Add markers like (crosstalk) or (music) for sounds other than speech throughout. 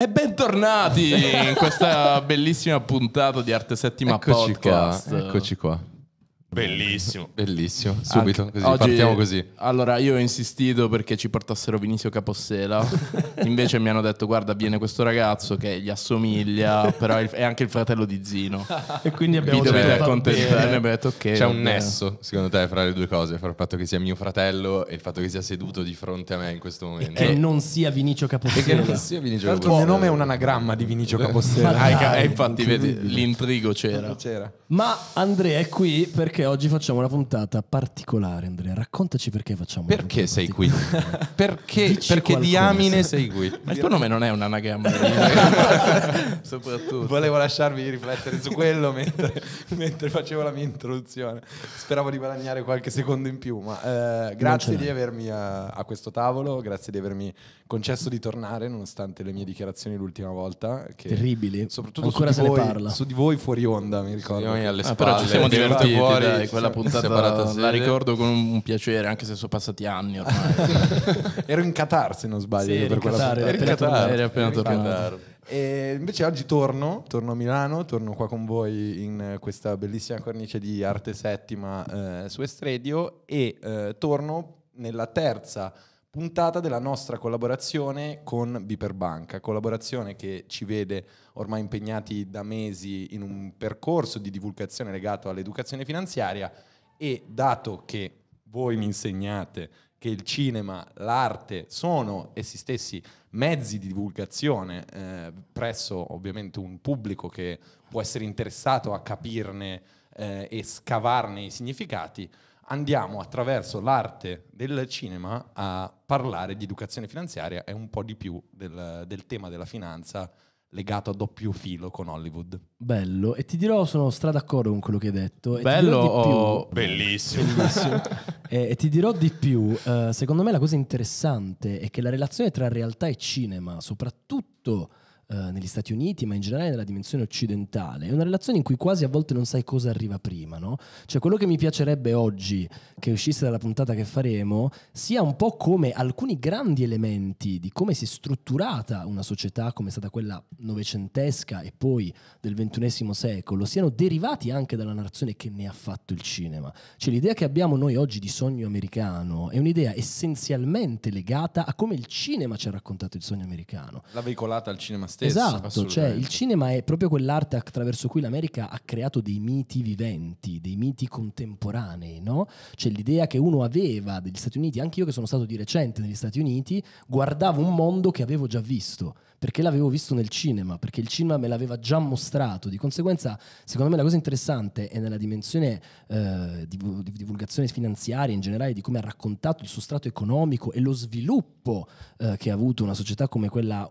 E bentornati in questa bellissima puntata di Arte Settima Eccoci Podcast. Qua. Eccoci qua. Bellissimo. (laughs) Bellissimo, subito, Anche, così, oggi, partiamo così. Allora, io ho insistito perché ci portassero Vinicio Capossela, (laughs) invece mi hanno detto guarda viene questo ragazzo che gli assomiglia, però è anche il fratello di Zino. (laughs) e quindi abbiamo Vi dovete accontentare, abbiamo detto ok. C'è un nesso, secondo te, fra le due cose, fra il fatto che sia mio fratello e il fatto che sia seduto di fronte a me in questo momento. E che non sia Vinicio Capossela. E che non sia Vinicio Capossela. il mio nome è un anagramma di Vinicio Capossela. ah, infatti, vedi, l'intrigo c'era. c'era. Ma Andrea è qui perché perché oggi facciamo una puntata particolare, Andrea. Raccontaci perché facciamo Perché sei qui? perché perché diamine sei qui? Ma il tuo nome non è un anagramma. (laughs) Soprattutto. Volevo lasciarvi riflettere su quello mentre, (laughs) mentre, facevo la mia introduzione. Speravo di guadagnare qualche secondo in più, ma eh, grazie di avermi a, eh, a questo tavolo, grazie di avermi concesso di tornare nonostante le mie dichiarazioni l'ultima volta. Che Terribili. Soprattutto Ancora se voi, ne parla. Su di voi fuori onda, mi ricordo. Sì, alle spalle, ah, però ci siamo divertiti fuori quella, sì, quella puntata la ricordo con un piacere, anche se sono passati anni ormai. (laughs) Ero in Qatar, se non sbaglio, sì, per Qatar, puntata. Ero in Qatar, eri appena tornato. E invece oggi torno, torno a Milano, torno qua con voi in questa bellissima cornice di Arte Settima eh, su Estredio e eh, torno nella terza puntata della nostra collaborazione con Biperbanca, collaborazione che ci vede ormai impegnati da mesi in un percorso di divulgazione legato all'educazione finanziaria e dato che voi mi insegnate che il cinema, l'arte sono essi stessi mezzi di divulgazione eh, presso ovviamente un pubblico che può essere interessato a capirne eh, e scavarne i significati, andiamo attraverso l'arte del cinema a parlare di educazione finanziaria e un po' di più del, del tema della finanza legato a doppio filo con Hollywood. Bello, e ti dirò sono strada d'accordo con quello che hai detto. E Bello o più, bellissimo? bellissimo. (laughs) e, e, ti dirò di più, uh, secondo me la cosa interessante è che la relazione tra realtà e cinema, soprattutto eh, negli Stati Uniti, ma in generale nella dimensione occidentale. È una relazione in cui quasi a volte non sai cosa arriva prima, no? Cioè quello che mi piacerebbe oggi che uscisse dalla puntata che faremo sia un po' come alcuni grandi elementi di come si è strutturata una società come è stata quella novecentesca e poi del ventunesimo secolo siano derivati anche dalla narrazione che ne ha fatto il cinema. Cioè l'idea che abbiamo noi oggi di sogno americano è un'idea essenzialmente legata a come il cinema ci ha raccontato il sogno americano. L'ha veicolata al cinema stesso stesso. Esatto, cioè il cinema è proprio quell'arte attraverso cui l'America ha creato dei miti viventi, dei miti contemporanei, no? Cioè l'idea che uno aveva degli Stati Uniti, anche io che sono stato di recente negli Stati Uniti, guardavo un mondo che avevo già visto perché l'avevo visto nel cinema, perché il cinema me l'aveva già mostrato. Di conseguenza, secondo me la cosa interessante è nella dimensione eh, di, divulgazione finanziaria in generale, di come ha raccontato il suo strato economico e lo sviluppo eh, che ha avuto una società come quella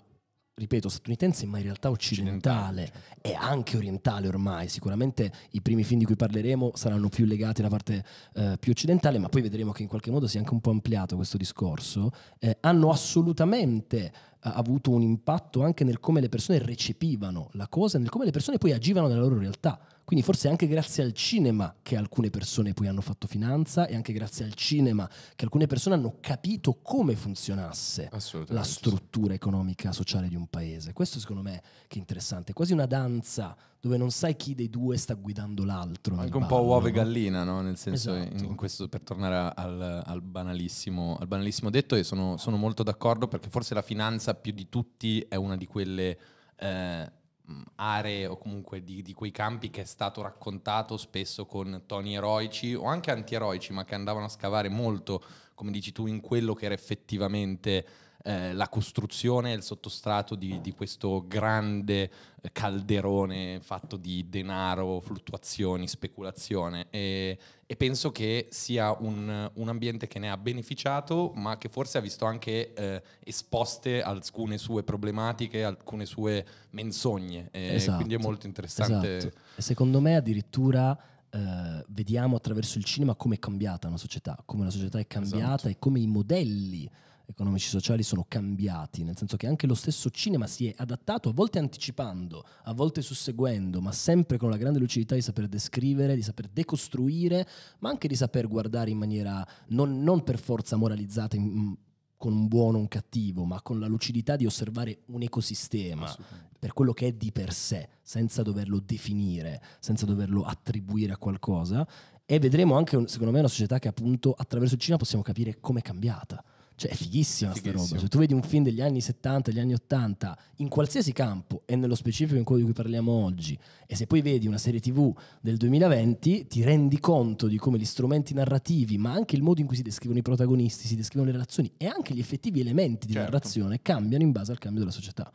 ripeto, statunitense, ma in realtà occidentale, occidentale e certo. anche orientale ormai. Sicuramente i primi film di cui parleremo saranno più legati alla parte eh, più occidentale, ma poi vedremo che in qualche modo si è anche un po' ampliato questo discorso. Eh, hanno assolutamente ha eh, avuto un impatto anche nel come le persone recepivano la cosa, nel come le persone poi agivano nella loro realtà. Quindi forse è anche grazie al cinema che alcune persone poi hanno fatto finanza e anche grazie al cinema che alcune persone hanno capito come funzionasse la struttura economica sociale di un paese. Questo secondo me che è interessante, è quasi una danza dove non sai chi dei due sta guidando l'altro. Anche un ballo, po' uova e gallina, no? nel senso, esatto. in, in questo, per tornare al, al, banalissimo, al banalissimo detto, e sono, sono, molto d'accordo perché forse la finanza più di tutti è una di quelle... Eh, Mm, aree o comunque di, di, quei campi che è stato raccontato spesso con toni eroici o anche antieroici, ma che andavano a scavare molto, come dici tu, in quello che era effettivamente eh, la costruzione e il sottostrato di, di, questo grande eh, calderone fatto di denaro, fluttuazioni, speculazione e, e penso che sia un, un, ambiente che ne ha beneficiato ma che forse ha visto anche eh, esposte alcune sue problematiche, alcune sue menzogne e esatto, quindi è molto interessante. Esatto. Secondo me addirittura... Uh, vediamo attraverso il cinema come è cambiata una società, come la società è cambiata esatto. e come i modelli economici e sociali sono cambiati, nel senso che anche lo stesso cinema si è adattato, a volte anticipando, a volte susseguendo, ma sempre con la grande lucidità di saper descrivere, di saper decostruire, ma anche di saper guardare in maniera non, non per forza moralizzata. In, con un buono o un cattivo, ma con la lucidità di osservare un ecosistema per quello che è di per sé, senza doverlo definire, senza doverlo attribuire a qualcosa. E vedremo anche, secondo me, una società che appunto attraverso il cinema possiamo capire come è cambiata. Cioè, è fighissima questa roba. Cioè, tu vedi un film degli anni 70, degli anni 80, in qualsiasi campo, e nello specifico in quello di cui parliamo oggi, e se poi vedi una serie TV del 2020, ti rendi conto di come gli strumenti narrativi, ma anche il modo in cui si descrivono i protagonisti, si descrivono le relazioni e anche gli effettivi elementi di certo. narrazione cambiano in base al cambio della società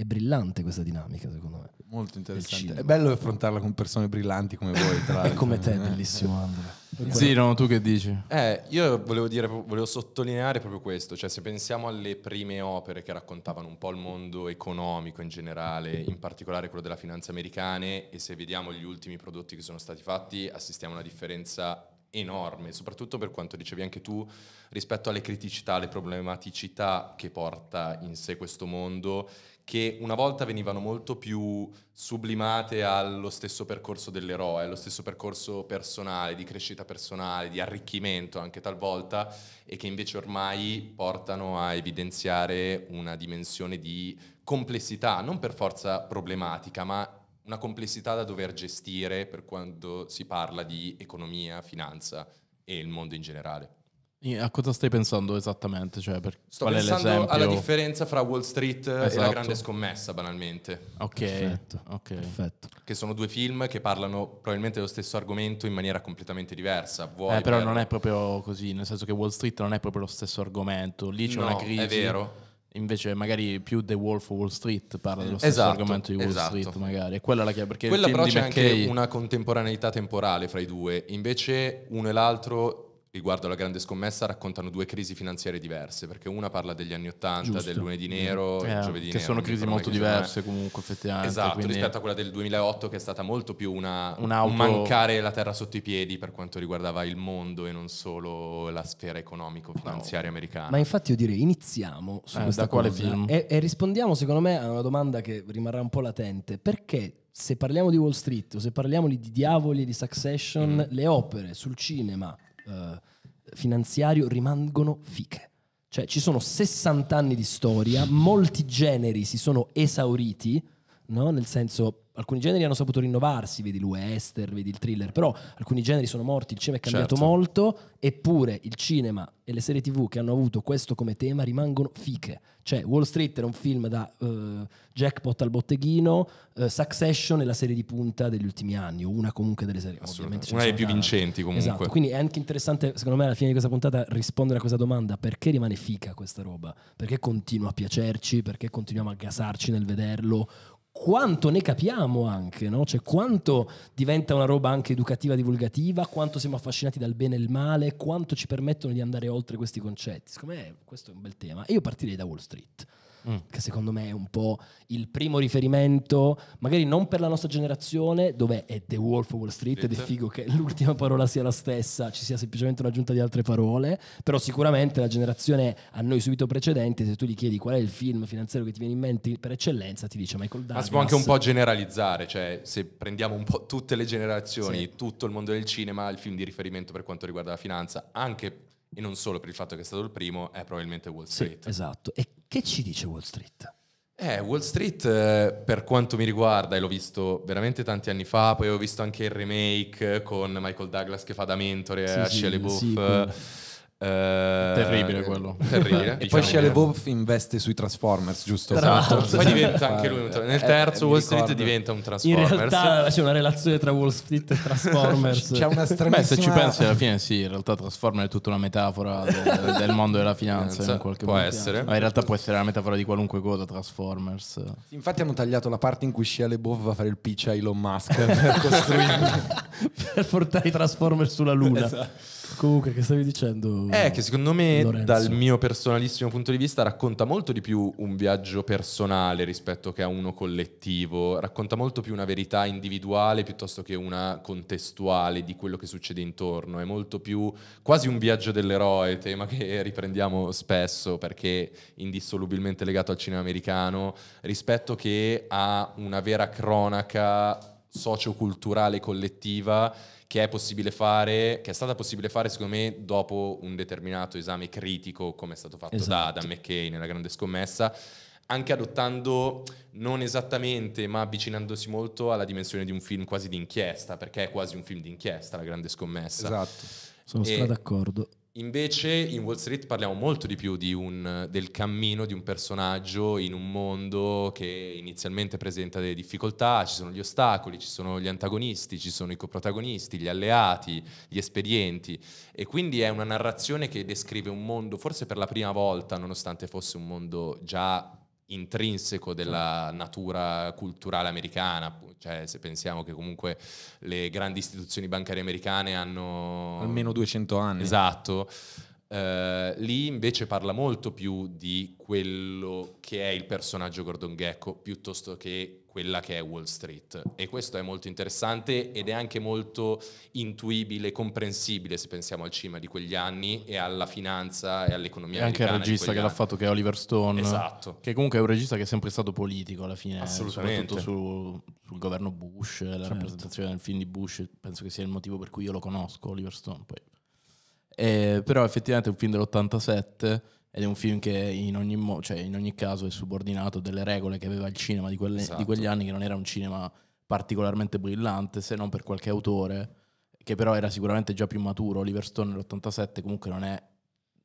è brillante questa dinamica, secondo me. Molto interessante. È bello affrontarla con persone brillanti come voi, tra (laughs) l'altro. e come te, eh. bellissimo Andrea. sì, no, tu che dici? Eh, io volevo, dire, volevo sottolineare proprio questo, cioè se pensiamo alle prime opere che raccontavano un po' il mondo economico in generale, in particolare quello della finanza americana, e se vediamo gli ultimi prodotti che sono stati fatti, assistiamo a una differenza enorme, soprattutto per quanto dicevi anche tu rispetto alle criticità, alle problematicità che porta in sé questo mondo, che una volta venivano molto più sublimate allo stesso percorso dell'eroe, allo stesso percorso personale, di crescita personale, di arricchimento anche talvolta, e che invece ormai portano a evidenziare una dimensione di complessità, non per forza problematica, ma una complessità da dover gestire per quando si parla di economia, finanza e il mondo in generale. A cosa stai pensando esattamente? Cioè, Sto pensando alla differenza fra Wall Street esatto. e la esatto. grande scommessa, banalmente. Okay. Perfetto. ok, perfetto. Che sono due film che parlano probabilmente dello stesso argomento in maniera completamente diversa. Vuoi eh, però per... non è proprio così, nel senso che Wall Street non è proprio lo stesso argomento. Lì c'è no, una crisi. È vero Invece, magari più The Wolf of Wall Street parla dello stesso esatto, argomento di Wall esatto. Street, magari. È quella la chiave. Perché quella però c'è McKay... anche una contemporaneità temporale fra i due. Invece, uno e l'altro riguardo alla grande scommessa raccontano due crisi finanziarie diverse, perché una parla degli anni Ottanta, del lunedì mm. nero, eh, giovedì che nero. sono crisi molto diverse comunque effettivamente. Esatto, quindi... rispetto a quella del 2008 che è stata molto più una, un mancare la terra sotto i piedi per quanto riguardava il mondo e non solo la sfera economico-finanziaria no. americana. Ma infatti io direi iniziamo su eh, questa cosa film? E, e rispondiamo secondo me a una domanda che rimarrà un po' latente, perché se parliamo di Wall Street o se parliamo di diavoli e di Succession, mm. le opere sul cinema eh, finanziario rimangono fiche. Cioè ci sono 60 anni di storia, molti generi si sono esauriti, no? nel senso alcuni generi hanno saputo rinnovarsi, vedi il vedi il thriller, però alcuni generi sono morti, il cinema è cambiato certo. molto, eppure il cinema e le serie tv che hanno avuto questo come tema rimangono fiche. Cioè Wall Street era un film da uh, jackpot al botteghino, uh, Succession è la serie di punta degli ultimi anni, o una comunque delle serie. Ovviamente una delle più vincenti comunque. Esatto, quindi è anche interessante secondo me alla fine di questa puntata rispondere a questa domanda, perché rimane fica questa roba? Perché continua a piacerci? Perché continuiamo a gasarci nel vederlo? quanto ne capiamo anche, no? cioè quanto diventa una roba anche educativa, divulgativa, quanto siamo affascinati dal bene e il male, quanto ci permettono di andare oltre questi concetti. Secondo me questo è un bel tema. E io partirei da Wall Street. Mm. che secondo me è un po' il primo riferimento, magari non per la nostra generazione, dove è The Wolf of Wall Street ed è figo che l'ultima parola sia la stessa, ci sia semplicemente un'aggiunta di altre parole, però sicuramente la generazione a noi subito precedente, se tu gli chiedi qual è il film finanziario che ti viene in mente per eccellenza, ti dice Michael Douglas. Ma si può anche un po' generalizzare, cioè se prendiamo un po' tutte le generazioni, sì. tutto il mondo del cinema, il film di riferimento per quanto riguarda la finanza, anche e non solo per il fatto che è stato il primo, è probabilmente Wall Street. Sì, esatto. E che ci dice Wall Street? Eh, Wall Street, eh, per quanto mi riguarda, e l'ho visto veramente tanti anni fa, poi ho visto anche il remake con Michael Douglas che fa da mentore sì, a sì, Shelley Buff. Sì, eh, terribile quello. Terribile, e (laughs) poi diciamo Shia Leboff investe sui Transformers, giusto? Esatto. Poi diventa anche lui. Un... Nel eh, terzo, eh, Wall Street diventa un Transformers. In realtà c'è una relazione tra Wall Street e Transformers. (laughs) c'è una stranissima... Beh, se ci pensi, alla fine, sì, in realtà Transformers è tutta una metafora del, del (laughs) mondo della finanza. in qualche può modo. essere. Ma in realtà può essere la metafora di qualunque cosa. Transformers. Infatti, hanno tagliato la parte in cui Shia Leboff va a fare il pitch a Elon Musk per costruire. per portare i Transformers sulla Luna. Esatto. Comunque, che stavi dicendo? È eh, che secondo me, Lorenzo. dal mio personalissimo punto di vista, racconta molto di più un viaggio personale rispetto che a uno collettivo. Racconta molto più una verità individuale piuttosto che una contestuale di quello che succede intorno. È molto più quasi un viaggio dell'eroe, tema che (laughs) riprendiamo spesso perché indissolubilmente legato al cinema americano, rispetto che a una vera cronaca socioculturale collettiva che è possibile fare, che è stata possibile fare secondo me dopo un determinato esame critico come è stato fatto esatto. da Adam McKay nella grande scommessa, anche adottando non esattamente ma avvicinandosi molto alla dimensione di un film quasi di inchiesta, perché è quasi un film di inchiesta la grande scommessa. Esatto. Sono e, d'accordo. Invece in Wall Street parliamo molto di più di un, del cammino di un personaggio in un mondo che inizialmente presenta delle difficoltà, ci sono gli ostacoli, ci sono gli antagonisti, ci sono i coprotagonisti, gli alleati, gli espedienti e quindi è una narrazione che descrive un mondo forse per la prima volta, nonostante fosse un mondo già intrinseco della certo. natura culturale americana, cioè se pensiamo che comunque le grandi istituzioni bancarie americane hanno... Almeno 200 anni. Esatto. Uh, lì invece parla molto più di quello che è il personaggio Gordon Gecko piuttosto che quella che è Wall Street. E questo è molto interessante ed è anche molto intuibile, comprensibile se pensiamo al cinema di quegli anni e alla finanza e all'economia. E anche il regista che l'ha fatto, che è Oliver Stone. Esatto. Che comunque è un regista che è sempre stato politico alla fine, eh, soprattutto su, sul governo Bush, la certo. rappresentazione del film di Bush, penso che sia il motivo per cui io lo conosco, Oliver Stone. Eh, però effettivamente è un film dell'87 ed è un film che in ogni, mo- cioè in ogni caso è subordinato a delle regole che aveva il cinema di, quelle, esatto. di, quegli esatto. anni, che non era un cinema particolarmente brillante, se non per qualche autore, che però era sicuramente già più maturo. Oliver Stone nell'87 comunque non è,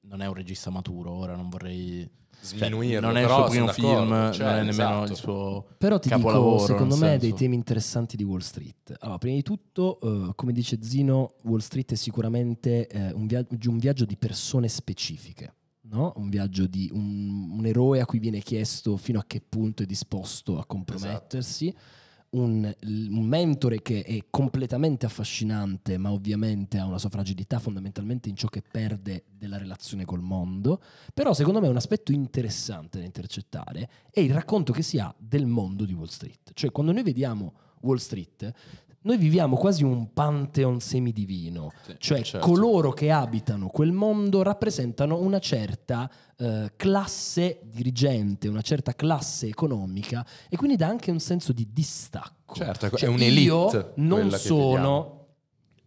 non è un regista maturo, ora non vorrei... Cioè, Sminuire, non è il suo primo film, cioè, non è esatto. nemmeno il esatto. suo però ti capolavoro. Dico, secondo me, senso. dei temi interessanti di Wall Street. Allora, prima di tutto, uh, come dice Zino, Wall Street è sicuramente uh, un, via- un viaggio di persone specifiche No? un viaggio di un, un, eroe a cui viene chiesto fino a che punto è disposto a compromettersi, esatto. un, un, mentore che è completamente affascinante ma ovviamente ha una sua fragilità fondamentalmente in ciò che perde della relazione col mondo, però secondo me un aspetto interessante da intercettare è il racconto che si ha del mondo di Wall Street, cioè quando noi vediamo Wall Street noi viviamo quasi un pantheon semidivino, sì, cioè certo. coloro che abitano quel mondo rappresentano una certa eh, classe dirigente, una certa classe economica e quindi dà anche un senso di distacco. Certo, ecco, cioè, è un'elite. Io non sono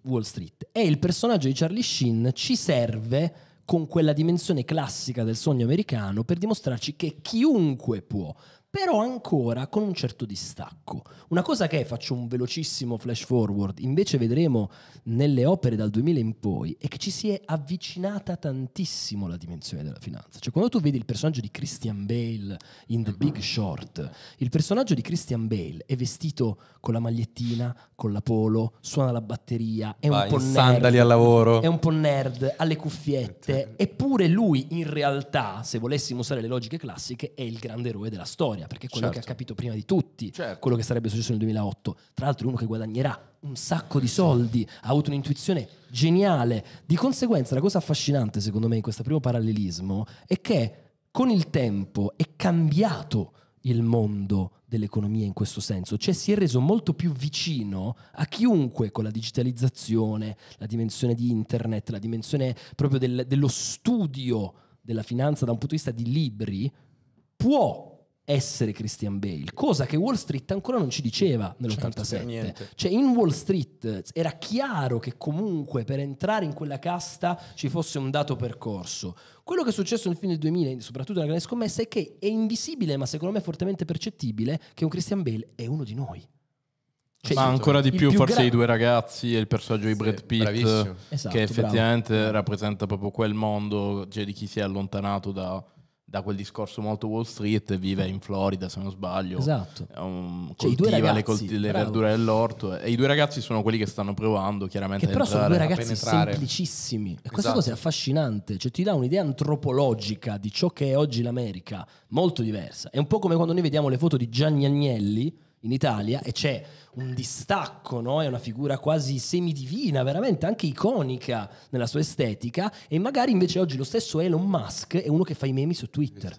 Wall Street e il personaggio di Charlie Sheen ci serve con quella dimensione classica del sogno americano per dimostrarci che chiunque può però ancora con un certo distacco. Una cosa che faccio un velocissimo flash forward, invece vedremo nelle opere dal 2000 in poi, è che ci si è avvicinata tantissimo la dimensione della finanza. Cioè quando tu vedi il personaggio di Christian Bale in The Big Short, il personaggio di Christian Bale è vestito con la magliettina, con la polo, suona la batteria, è Vai, un po' nerd, sandali al lavoro. È un po' nerd, ha le cuffiette, eppure lui in realtà, se volessimo usare le logiche classiche, è il grande eroe della storia Macedonia, perché è quello certo. che ha certo. capito prima di tutti, certo. quello che sarebbe successo nel 2008. Tra l'altro è uno che guadagnerà un sacco di soldi, ha avuto un'intuizione geniale. Di conseguenza la cosa affascinante secondo me in questo primo parallelismo è che con il tempo è cambiato il mondo dell'economia in questo senso, cioè si è reso molto più vicino a chiunque con la digitalizzazione, la dimensione di internet, la dimensione proprio del, dello studio della finanza da un punto di vista di libri, può essere Christian Bale, cosa che Wall Street ancora non ci diceva certo, nell'87. Certo, cioè in Wall Street eh, era chiaro che comunque per entrare in quella casta ci fosse un dato percorso. Quello che è successo nel film del 2000, soprattutto nella grande scommessa, è che è invisibile, ma secondo me fortemente percettibile, che un Christian Bale è uno di noi. Cioè, ma ancora di più, più forse gra- i due ragazzi e il personaggio di Brad Pitt esatto, che effettivamente bravo. rappresenta proprio quel mondo cioè, di chi si è allontanato da da quel discorso molto Wall Street, vive in Florida se non sbaglio, esatto. um, cioè, coltiva ragazzi, le, colti- le verdure dell'orto e i due ragazzi sono quelli che stanno provando chiaramente che però sono due ragazzi semplicissimi e esatto. questa cosa è affascinante, cioè ti dà un'idea antropologica di ciò che è oggi l'America, molto diversa, è un po' come quando noi vediamo le foto di Gianni Agnelli in Italia e c'è un distacco, no? è una figura quasi semidivina, veramente anche iconica nella sua estetica e magari invece oggi lo stesso Elon Musk è uno che fa i meme su Twitter.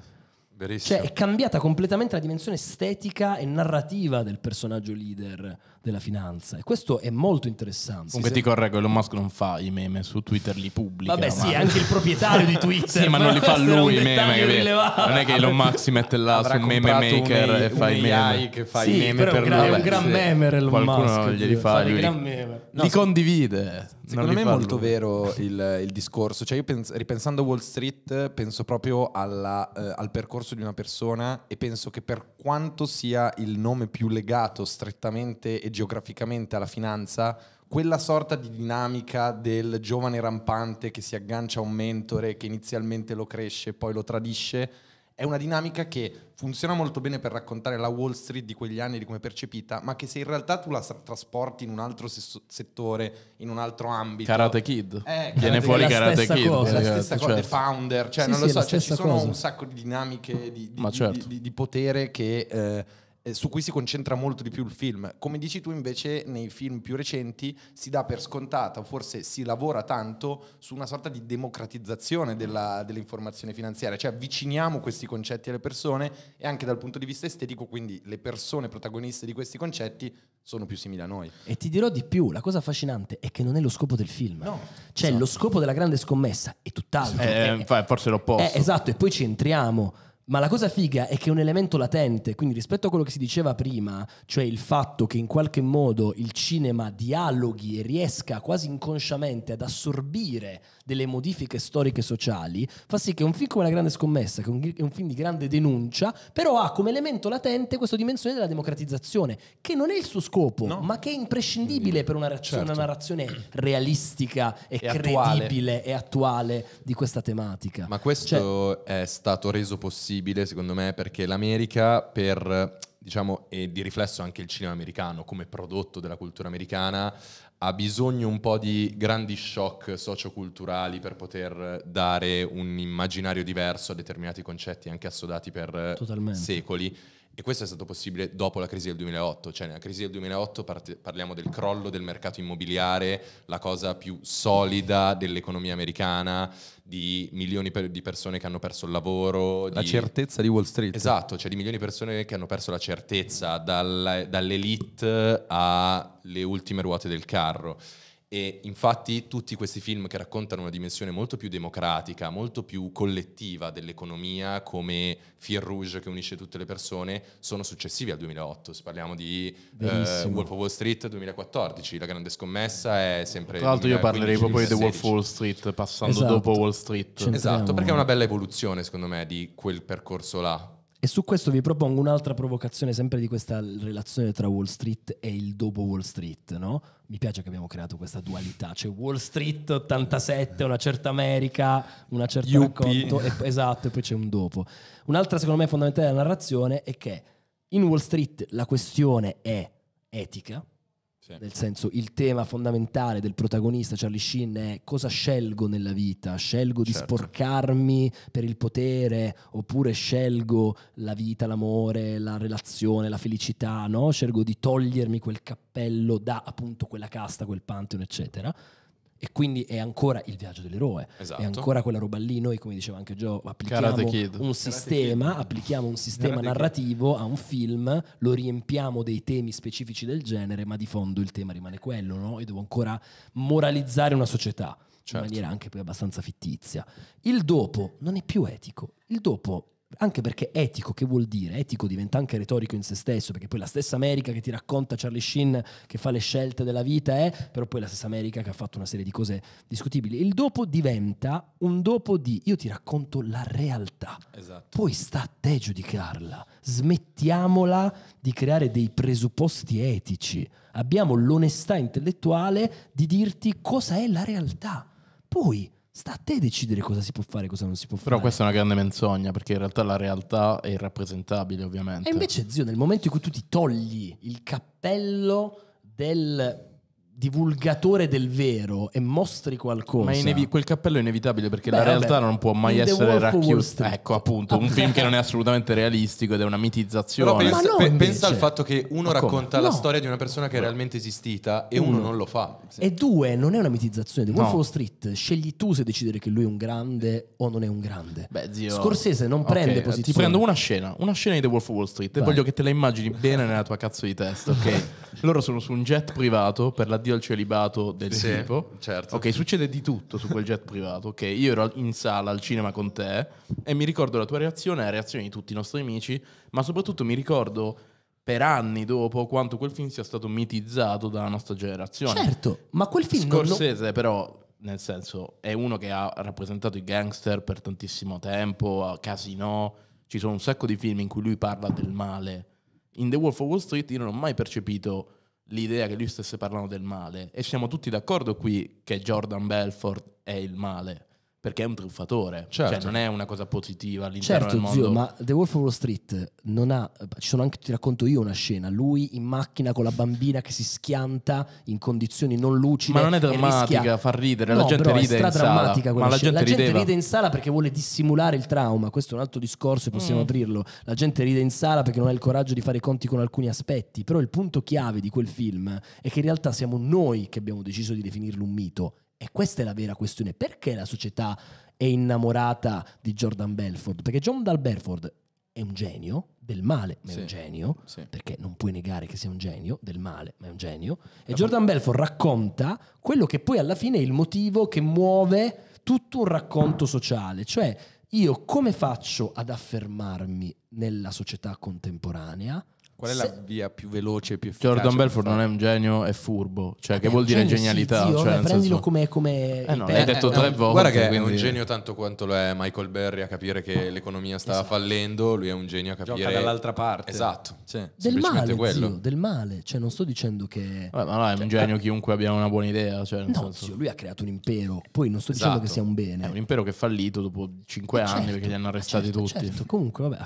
Verissimo. Cioè è cambiata completamente la dimensione estetica e narrativa del personaggio leader della finanza. E questo è molto interessante. Comunque ti correggo, Elon Musk non fa i meme su Twitter, li pubblica. Vabbè, sì, anche il proprietario di Twitter. sì, ma non li fa lui i meme. Non è che Elon Musk si mette là su meme maker e fa i meme. Che fa sì, i meme però per gra- lui. È un gran meme Elon Qualcuno Musk. glieli fa, lui. meme. No, li condivide. Secondo me è molto lui. vero il, il, discorso. Cioè, io pens- ripensando a Wall Street, penso proprio alla, eh, al percorso di una persona e penso che per quanto sia il nome più legato strettamente e geograficamente alla finanza, quella sorta di dinamica del giovane rampante che si aggancia a un mentore, che inizialmente lo cresce, poi lo tradisce, è una dinamica che funziona molto bene per raccontare la Wall Street di quegli anni, di come è percepita, ma che se in realtà tu la trasporti in un altro ses- settore, in un altro ambito... Karate Kid. Eh, karate Viene fuori Karate Kid. Cosa, la stessa esatto, cosa, certo. founder, cioè sì, non lo sì, so, cioè, ci sono cosa. un sacco di dinamiche di, di, certo. di, di potere che... Eh, eh, su cui si concentra molto di più il film. Come dici tu invece nei film più recenti si dà per scontata o forse si lavora tanto su una sorta di democratizzazione della, dell'informazione finanziaria, cioè avviciniamo questi concetti alle persone e anche dal punto di vista estetico, quindi le persone protagoniste di questi concetti sono più simili a noi. E ti dirò di più, la cosa affascinante è che non è lo scopo del film. No. Cioè so. Esatto. lo scopo della grande scommessa è tutt'altro. Eh, è, eh, forse l'opposto. È, eh, esatto, e poi ci entriamo ma la cosa figa è che è un elemento latente, quindi rispetto a quello che si diceva prima, cioè il fatto che in qualche modo il cinema dialoghi e riesca quasi inconsciamente ad assorbire delle modifiche storiche e sociali, fa sì che un film come La Grande Scommessa, che è un film di grande denuncia, però ha come elemento latente questa dimensione della democratizzazione, che non è il suo scopo, no. ma che è imprescindibile per una, certo. una narrazione realistica e, e credibile attuale. e attuale di questa tematica. Ma questo cioè, è stato reso possibile possibile, secondo me, perché l'America, per, diciamo, e di riflesso anche il cinema americano come prodotto della cultura americana, ha bisogno un po' di grandi shock socioculturali per poter dare un immaginario diverso a determinati concetti anche assodati per Totalmente. secoli e questo è stato possibile dopo la crisi del 2008, cioè nella crisi del 2008 parte, parliamo del crollo del mercato immobiliare, la cosa più solida dell'economia americana, di milioni per, di persone che hanno perso il lavoro. La di, certezza di Wall Street. Esatto, cioè di milioni di persone che hanno perso la certezza dal, dall'elite alle ultime ruote del carro. E infatti tutti questi film che raccontano una dimensione molto più democratica, molto più collettiva dell'economia, come Fear Rouge che unisce tutte le persone, sono successivi al 2008. Se parliamo di eh, Wolf of Wall Street 2014, la grande scommessa è sempre... Tra l'altro io parlerei proprio di Wolf of Wall Street, passando esatto. dopo Wall Street. C'entriamo. Esatto, perché è una bella evoluzione secondo me di quel percorso là. E su questo vi propongo un'altra provocazione sempre di questa relazione tra Wall Street e il dopo Wall Street, no? Mi piace che abbiamo creato questa dualità, cioè Wall Street 87, una certa America, una certa Yuppie. racconto, e, esatto, e poi c'è un dopo. Un'altra secondo me fondamentale della narrazione è che in Wall Street la questione è etica, sì. Nel senso, il tema fondamentale del protagonista Charlie Sheen è cosa scelgo nella vita? Scelgo certo. di sporcarmi per il potere oppure scelgo la vita, l'amore, la relazione, la felicità, no? Scelgo di togliermi quel cappello da appunto quella casta, quel pantheon, eccetera. E quindi è ancora il viaggio dell'eroe, esatto. è ancora quella roba lì. Noi, come diceva anche Joe, applichiamo un sistema, applichiamo un sistema narrativo a un film, lo riempiamo dei temi specifici del genere, ma di fondo il tema rimane quello, no? Io devo ancora moralizzare una società certo. in maniera anche poi abbastanza fittizia. Il dopo non è più etico, il dopo anche perché etico, che vuol dire? Etico diventa anche retorico in se stesso, perché poi la stessa America che ti racconta Charlie Sheen che fa le scelte della vita è, però poi la stessa America che ha fatto una serie di cose discutibili. Il dopo diventa un dopo di io ti racconto la realtà, esatto. poi sta a te giudicarla, smettiamola di creare dei presupposti etici, abbiamo l'onestà intellettuale di dirti cosa è la realtà, poi Sta a te decidere cosa si può fare e cosa non si può fare. Però questa è una grande menzogna, perché in realtà la realtà è irrappresentabile, ovviamente. E invece, zio, nel momento in cui tu ti togli il cappello del divulgatore del vero e mostri qualcosa. Ma inevi- quel cappello è inevitabile perché eh, la realtà vabbè. non può mai In essere racchiusa. Ecco appunto, un film che non è assolutamente realistico ed è una mitizzazione. Però pensa, pe- pensa al fatto che uno racconta no. la storia di una persona che è realmente esistita e uno, uno non lo fa. Sì. E due, non è una mitizzazione. The Wolf no. of Street, scegli tu se decidere che lui è un grande o non è un grande. Beh, zio. Scorsese non okay. prende posizione. Eh, ti prendo una scena, una scena di The Wolf of Wall Street Vai. e voglio che te la immagini bene nella tua cazzo di testa, ok? (laughs) Loro sono su un jet privato per l'addio al celibato del sì, tipo. Certo. Ok, succede di tutto su quel jet privato. Ok, io ero in sala al cinema con te e mi ricordo la tua reazione e la reazione di tutti i nostri amici, ma soprattutto mi ricordo per anni dopo quanto quel film sia stato mitizzato dalla nostra generazione. Certo, ma quel film Scorsese non... però nel senso è uno che ha rappresentato i gangster per tantissimo tempo, a Casino, ci sono un sacco di film in cui lui parla del male in The Wolf of Wall Street io non ho mai percepito l'idea che lui stesse parlando del male e siamo tutti d'accordo qui che Jordan Belfort è il male perché è un truffatore, cioè, certo. cioè non è una cosa positiva all'interno certo, del mondo. Zio, ma The Wolf of Wall Street non ha ci sono anche ti racconto io una scena, lui in macchina con la bambina che si schianta in condizioni non lucide. Ma non è drammatica, rischia... fa ridere, no, la gente ride in sala. Ma la gente, la gente, ride in sala perché vuole dissimulare il trauma, questo è un altro discorso e possiamo mm. aprirlo. La gente ride in sala perché non ha il coraggio di fare conti con alcuni aspetti, però il punto chiave di quel film è che in realtà siamo noi che abbiamo deciso di definirlo un mito e questa è la vera questione. Perché la società è innamorata di Jordan Belford? Perché John Dal Belford è un genio del male, ma è un genio, sì. perché non puoi negare che sia un genio del male, ma è un genio. E Jordan Belfort racconta quello che poi alla fine è il motivo che muove tutto un racconto sociale, cioè io come faccio ad affermarmi nella società contemporanea? Qual è la via più veloce, e più efficace? Jordan Belfort non è un genio, è furbo. Cioè, Vabbè, che vuol dire genialità? Sì, zio, cioè, prendilo senso... come. come eh no, l'hai detto eh, tre volte. Guarda che quindi... è un genio tanto quanto lo è Michael Berry a capire che l'economia stava esatto. fallendo. Lui è un genio a capire. Gioca dall'altra parte. Esatto. Sì. Del male, quello. Zio, del male. Cioè, non sto dicendo che. Vabbè, ma no, è cioè, un genio che... Eh, chiunque abbia una buona idea. Cioè, no, senso... zio, lui ha creato un impero. Poi non sto esatto. dicendo che esatto. sia un bene. È un impero che è fallito dopo cinque anni certo, perché li hanno arrestati certo, tutti. Certo. Comunque, vabbè.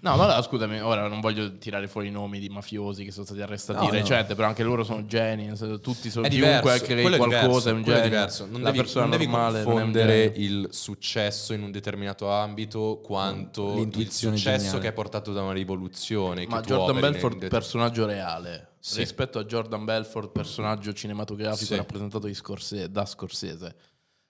No, ma scusami, ora non voglio tirare fuori fuori nomi di mafiosi che sono stati arrestati no, di recente, no. però anche loro sono geni, tutti sono è chiunque crei qualcosa è, è un genio. È diverso. Non La devi, persona non devi confondere il successo in un determinato ambito quanto il successo geniale. che è portato da una rivoluzione. Ma Jordan Belfort è personaggio reale. Sì. Rispetto a Jordan Belfort, personaggio cinematografico sì. rappresentato Scorsese, da Scorsese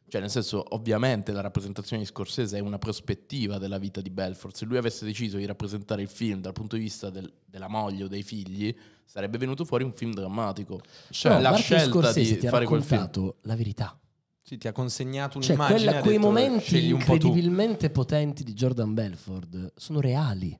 cioè, nel senso, ovviamente la rappresentazione di Scorsese è una prospettiva della vita di Belfort. Se lui avesse deciso di rappresentare il film dal punto di vista del, della moglie o dei figli, sarebbe venuto fuori un film drammatico. Cioè, no, la Martin scelta Scorsese di ti fare ha quel film. la verità. Sì, ti ha consegnato cioè, un'immagine. Cioè, quella, quei detto, momenti incredibilmente potenti di Jordan Belfort sono reali.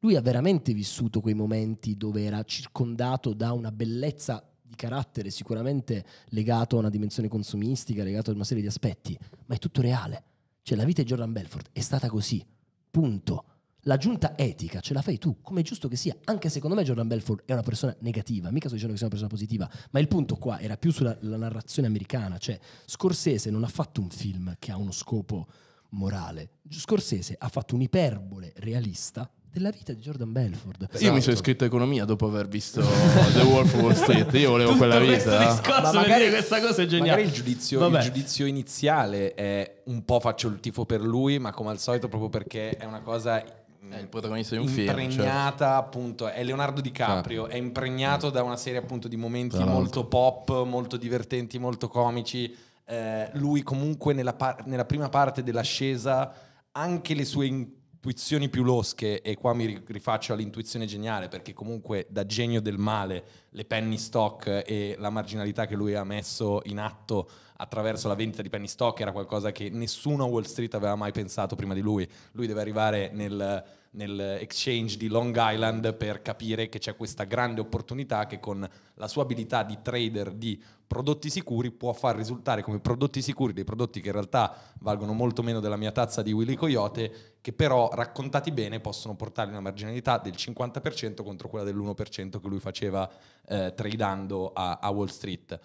Lui ha veramente vissuto quei momenti dove era circondato da una bellezza di carattere sicuramente legato a una dimensione consumistica, legato a una serie di aspetti, ma è tutto reale. Cioè la vita di Jordan Belfort è stata così, punto. La giunta etica ce la fai tu, come è giusto che sia. Anche secondo me Jordan Belfort è una persona negativa, mica sto dicendo che sia una persona positiva, ma il punto qua era più sulla narrazione americana, cioè Scorsese non ha fatto un film che ha uno scopo morale. Scorsese ha fatto un'iperbole realista della vita di Jordan Belford. Esatto. Io mi sono esatto. iscritto a economia dopo aver visto (laughs) The Wolf of Wall Street. Io volevo Tutto quella vita. Discorso Ma magari questa cosa è geniale. Magari il giudizio, il giudizio, iniziale è un po' faccio il tifo per lui, ma come al solito, proprio perché è una cosa. È il protagonista di un certo. impregnata, film. Impregnata cioè. appunto, è Leonardo DiCaprio, certo. è impregnato certo. da una serie appunto di momenti certo. molto pop, molto divertenti, molto comici. Eh, lui comunque nella, par- nella prima parte dell'ascesa anche le sue in- intuizioni più losche, e qua mi rifaccio all'intuizione geniale, perché comunque da genio del male le penny stock e la marginalità che lui ha messo in atto attraverso la vendita di penny stock era qualcosa che nessuno a Wall Street aveva mai pensato prima di lui. Lui deve arrivare nel nel exchange di Long Island per capire che c'è questa grande opportunità che con la sua abilità di trader di prodotti sicuri può far risultare come prodotti sicuri dei prodotti che in realtà valgono molto meno della mia tazza di Willy Coyote, che però raccontati bene possono portargli una marginalità del 50% contro quella dell'1% che lui faceva eh, tradando a, a Wall Street.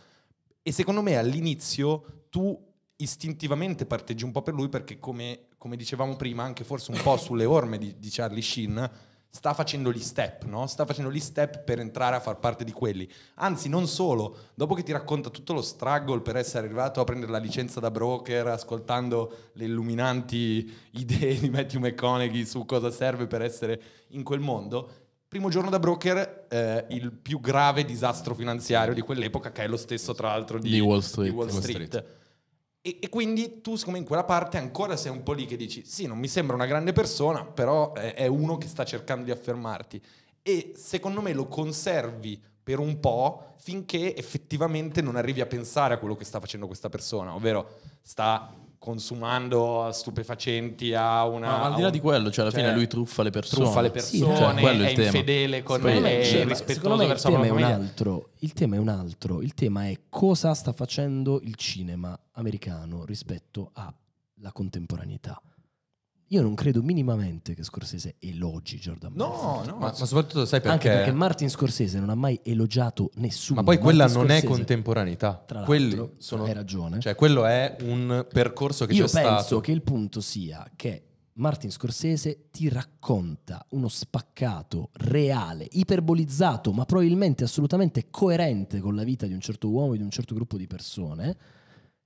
E secondo me all'inizio tu istintivamente parteggi un po' per lui perché come come dicevamo prima, anche forse un po' sulle orme di, di Charlie Sheen, sta facendo gli step, no? Sta facendo gli step per entrare a far parte di quelli. Anzi, non solo, dopo che ti racconta tutto lo struggle per essere arrivato a prendere la licenza da broker, ascoltando le illuminanti idee di Matthew McConaughey su cosa serve per essere in quel mondo, primo giorno da broker, eh, il più grave disastro finanziario di quell'epoca, che è lo stesso tra l'altro di, di Wall Street. Di Wall Street. Wall Street e, e, quindi tu, siccome in quella parte ancora sei un po' lì che dici, sì, non mi sembra una grande persona, però è, è uno che sta cercando di affermarti. E secondo me lo conservi per un po' finché effettivamente non arrivi a pensare a quello che sta facendo questa persona, ovvero sta consumando stupefacenti a una... ma al di là un... di quello, cioè alla cioè, fine lui truffa le persone. Truffa le persone, sì, cioè, è, il è infedele con secondo me, cioè, rispettoso me il tema è un altro, il tema è un altro, il tema è cosa sta facendo il cinema americano rispetto alla contemporaneità. Io non credo minimamente che Scorsese elogi Jordan no, Belfort. No, ma, ma, soprattutto sai perché? Anche perché Martin Scorsese non ha mai elogiato nessuno. Ma poi quella Martin non Scorsese, è contemporaneità. Tra l'altro, sono, hai ragione. Cioè, quello è un percorso che Io c'è stato. Io penso che il punto sia che Martin Scorsese ti racconta uno spaccato reale, iperbolizzato, ma probabilmente assolutamente coerente con la vita di un certo uomo e di un certo gruppo di persone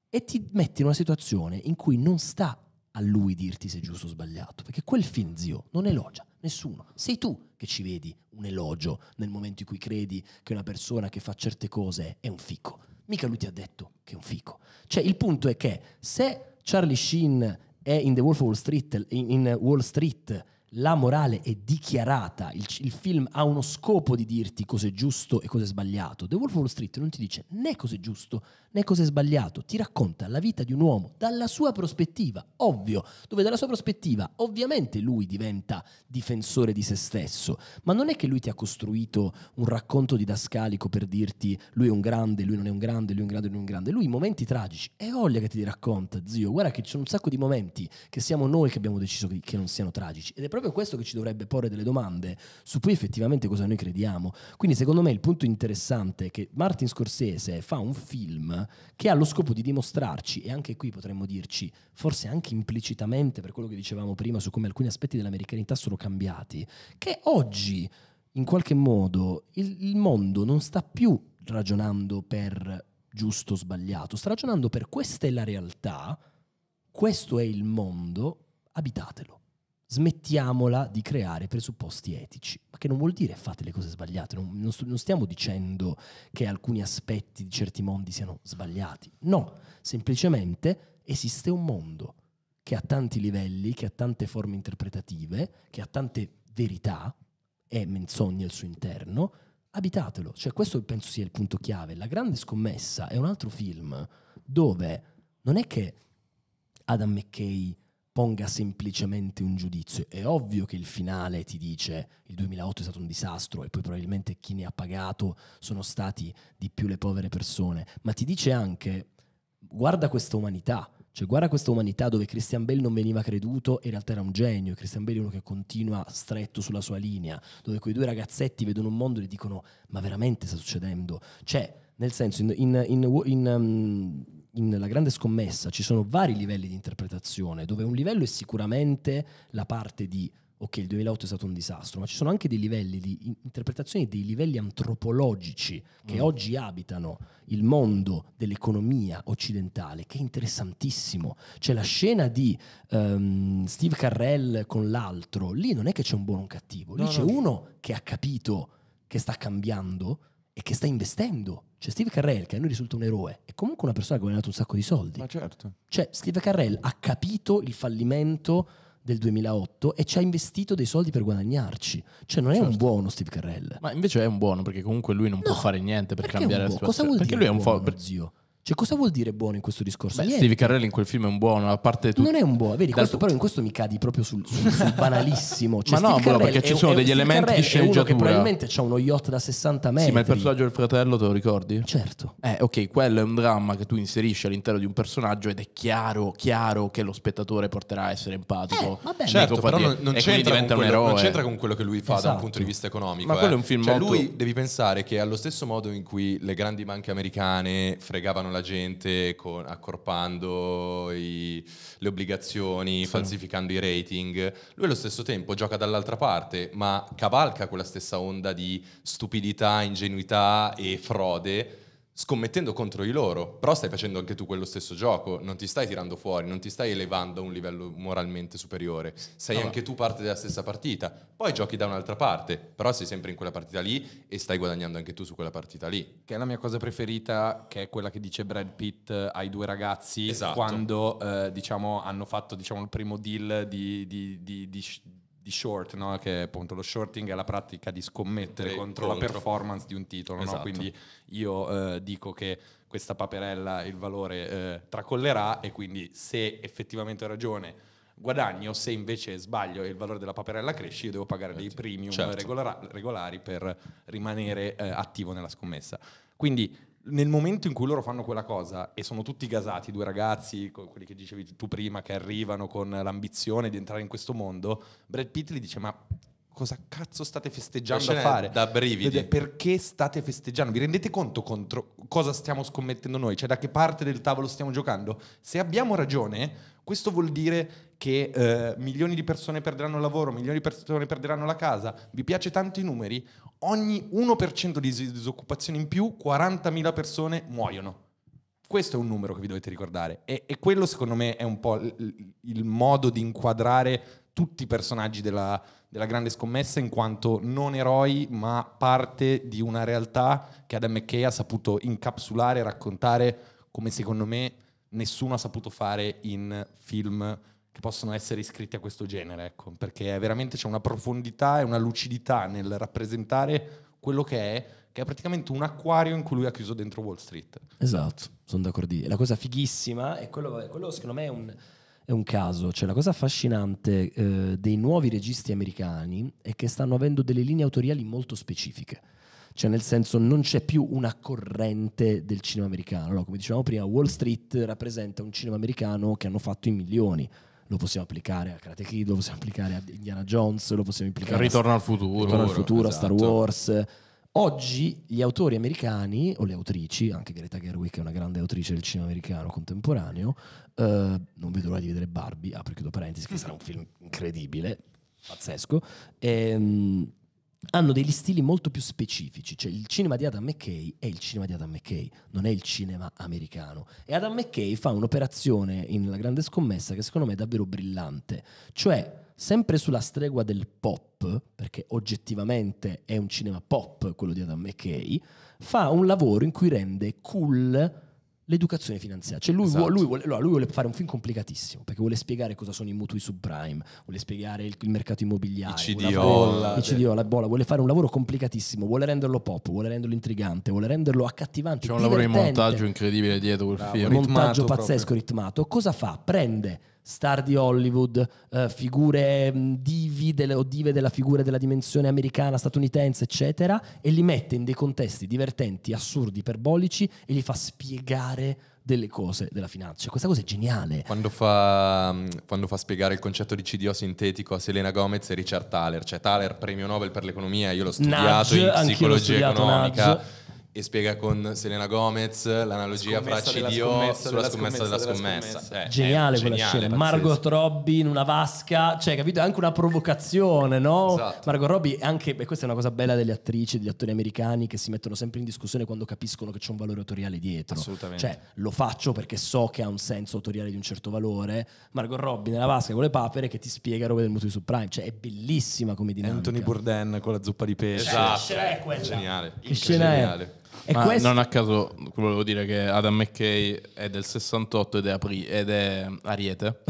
e ti metti in una situazione in cui non sta a lui dirti se è giusto o sbagliato, perché quel film, zio, non elogia nessuno. Sei tu che ci vedi un elogio nel momento in cui credi che una persona che fa certe cose è un fico. Mica lui ti ha detto che è un fico. Cioè, il punto è che se Charlie Sheen è in The Wolf of Wall Street, in, in Wall Street la morale è dichiarata, il, il, film ha uno scopo di dirti cos'è giusto e cos'è sbagliato. The Wolf of Wall Street non ti dice né cos'è giusto né cos'è sbagliato, ti racconta la vita di un uomo dalla sua prospettiva, ovvio, dove dalla sua prospettiva ovviamente lui diventa difensore di se stesso, ma non è che lui ti ha costruito un racconto didascalico per dirti lui è un grande, lui non è un grande, lui è un grande, lui è un grande, lui i momenti tragici, è Olga che ti racconta, zio, guarda che c'è un sacco di momenti che siamo noi che abbiamo deciso che, che non siano tragici ed è proprio questo che ci dovrebbe porre delle domande su cui effettivamente cosa noi crediamo. Quindi secondo me il punto interessante è che Martin Scorsese fa un film che ha lo scopo di dimostrarci, e anche qui potremmo dirci, forse anche implicitamente per quello che dicevamo prima su come alcuni aspetti dell'americanità sono cambiati, che oggi in qualche modo il, il mondo non sta più ragionando per giusto o sbagliato, sta ragionando per questa è la realtà, questo è il mondo, abitatelo smettiamola di creare presupposti etici, ma che non vuol dire fate le cose sbagliate, non, non, non, stiamo dicendo che alcuni aspetti di certi mondi siano sbagliati, no, semplicemente esiste un mondo che ha tanti livelli, che ha tante forme interpretative, che ha tante verità e menzogne al suo interno, abitatelo, cioè questo penso sia il punto chiave, La grande scommessa è un altro film dove non è che Adam McKay ponga semplicemente un giudizio. È ovvio che il finale ti dice il 2008 è stato un disastro e poi probabilmente chi ne ha pagato sono stati di più le povere persone, ma ti dice anche guarda questa umanità, cioè, guarda questa umanità dove Christian Bale non veniva creduto, e in realtà era un genio. Christian Bale è uno che continua stretto sulla sua linea, dove quei due ragazzetti vedono un mondo e dicono: Ma veramente sta succedendo? Cioè, nel senso, in, in, in, in um, la grande scommessa ci sono vari livelli di interpretazione, dove un livello è sicuramente la parte di ok, il 2008 è stato un disastro, ma ci sono anche dei livelli di interpretazione dei livelli antropologici che mm. oggi abitano il mondo dell'economia occidentale, che è interessantissimo. C'è la scena di um, Steve Carrell con l'altro, lì non è che c'è un buono o un cattivo, lì no, c'è no. uno che ha capito che sta cambiando e che sta investendo. Cioè Steve Carrell, che a noi risulta un eroe, è comunque una persona che ha guadagnato un sacco di soldi. Ma certo. Cioè Steve Carrell ha capito il fallimento del 2008 e ci ha investito dei soldi per guadagnarci. Cioè non certo. è un certo. buono Steve Carrell. Ma invece è un buono perché comunque lui non no, può fare niente per cambiare la situazione. Cosa vuol perché dire lui è un po' per... zio? Cioè, cosa vuol dire buono in questo discorso? Beh, Steve Carrell in quel film è un buono, a parte tu. Non è un buono, vedi, questo, però in questo mi cadi proprio sul, sul, sul (laughs) banalissimo. Cioè, ma no, Steve perché ci sono è, degli Steve elementi Carrell di sceneggiatura. Uno che probabilmente c'ha uno yacht da 60 metri. Sì, ma il personaggio del fratello te lo ricordi? Certo. Eh, ok, quello è un dramma che tu inserisci all'interno di un personaggio ed è chiaro, chiaro che lo spettatore porterà a essere empatico. Eh, bene. certo, ecco, però non, non, c'entra quello, non, c'entra con quello che lui fa esatto. da un esatto. punto di vista economico. Ma eh. quello è un eh. film cioè, molto... lui devi pensare che allo stesso modo in cui le grandi banche americane fregavano la la gente con, accorpando i, le obbligazioni, sì. falsificando i rating, lui allo stesso tempo gioca dall'altra parte, ma cavalca quella stessa onda di stupidità, ingenuità e frode scommettendo contro di loro, però stai facendo anche tu quello stesso gioco, non ti stai tirando fuori, non ti stai elevando a un livello moralmente superiore, sei no. anche tu parte della stessa partita, poi giochi da un'altra parte, però sei sempre in quella partita lì e stai guadagnando anche tu su quella partita lì. Che è la mia cosa preferita, che è quella che dice Brad Pitt ai due ragazzi esatto. quando eh, diciamo, hanno fatto diciamo, il primo deal di, di, di, di short, no? che appunto lo shorting è la pratica di scommettere contro, contro, la performance di un titolo. Esatto. No? Quindi io eh, dico che questa paperella il valore eh, tracollerà e quindi se effettivamente ho ragione guadagno, se invece sbaglio e il valore della paperella cresce, io devo pagare dei certo. premium certo. regolari per rimanere eh, attivo nella scommessa. Quindi nel momento in cui loro fanno quella cosa e sono tutti gasati, due ragazzi, quelli che dicevi tu prima, che arrivano con l'ambizione di entrare in questo mondo, Brad Pitt gli dice ma cosa cazzo state festeggiando a fare? Da brividi. Perché state festeggiando? Vi rendete conto contro cosa stiamo scommettendo noi? Cioè da che parte del tavolo stiamo giocando? Se abbiamo ragione, questo vuol dire che eh, milioni di persone perderanno il lavoro, milioni di persone perderanno la casa. Vi piace tanto i numeri? Ogni 1% di disoccupazione in più, 40.000 persone muoiono. Questo è un numero che vi dovete ricordare e, e quello secondo me è un po' il, il modo di inquadrare tutti i personaggi della, della, grande scommessa in quanto non eroi ma parte di una realtà che Adam McKay ha saputo incapsulare e raccontare come secondo me nessuno ha saputo fare in film che possono essere iscritti a questo genere, ecco, perché veramente c'è una profondità e una lucidità nel rappresentare quello che è, che è praticamente un acquario in cui lui ha chiuso dentro Wall Street. Esatto, sono d'accordo. La cosa fighissima è quello, quello secondo me è un è un caso, cioè la cosa affascinante eh, dei nuovi registi americani è che stanno avendo delle linee autoriali molto specifiche cioè nel senso non c'è più una corrente del cinema americano. Allora, come dicevamo prima, Wall Street rappresenta un cinema americano che hanno fatto i milioni. Lo possiamo applicare a Karate Kid, lo possiamo applicare a Indiana Jones, lo possiamo applicare Ritorno a... al futuro. Ritorno al futuro, esatto. a Star esatto. Wars. Oggi gli autori americani, o le autrici, anche Greta Gerwig che è una grande autrice del cinema americano contemporaneo, eh, non vedo l'ora di vedere Barbie, apro ah, e chiudo parentesi, che sarà un film incredibile, pazzesco, ehm, hanno degli stili molto più specifici, cioè il cinema di Adam McKay è il cinema di Adam McKay, non è il cinema americano. E Adam McKay fa un'operazione in La Grande Scommessa che secondo me è davvero brillante, cioè sempre sulla stregua del pop, perché oggettivamente è un cinema pop quello di Adam McKay, fa un lavoro in cui rende cool l'educazione finanziaria. Cioè lui, esatto. vuole, lui, vuole, allora lui, vuole, fare un film complicatissimo perché vuole spiegare cosa sono i mutui subprime, vuole spiegare il, il mercato immobiliare, il CDO, la, il CDO, la bolla, vuole fare un lavoro complicatissimo, vuole renderlo pop, vuole renderlo intrigante, vuole renderlo accattivante. C'è un divertente. lavoro di montaggio incredibile dietro quel film. Un montaggio pazzesco, proprio. ritmato. Cosa fa? Prende star di Hollywood, eh, figure mm, divi delle, o dive della figura della dimensione americana, statunitense, eccetera, e li mette in dei contesti divertenti, assurdi, iperbolici e gli fa spiegare delle cose della finanza. Cioè, questa cosa è geniale. Quando fa, mm, quando fa, spiegare il concetto di CDO sintetico a Selena Gomez e Richard Thaler, cioè Thaler premio Nobel per l'economia, io l'ho studiato Nudge, in psicologia studiato economica. Nudge e spiega con Selena Gomez l'analogia fra CDO sulla scommessa della scommessa. Eh, geniale eh, quella scena. Margot Robbie in una vasca, cioè, capito? È anche una provocazione, no? Esatto. Margot Robbie, anche, beh, questa è una cosa bella delle attrici, degli attori americani che si mettono sempre in discussione quando capiscono che c'è un valore autoriale dietro. Assolutamente. Cioè, lo faccio perché so che ha un senso autoriale di un certo valore. Margot Robbie nella vasca con le papere che ti spiega robe del mutuo subprime. Cioè, è bellissima come dinamica. Anthony Bourdain con la zuppa di pesce. Esatto. Che scena è quella? Geniale. Che scena è? E questo... Non a caso volevo dire che Adam McKay è del 68 ed è, apri- ed è Ariete.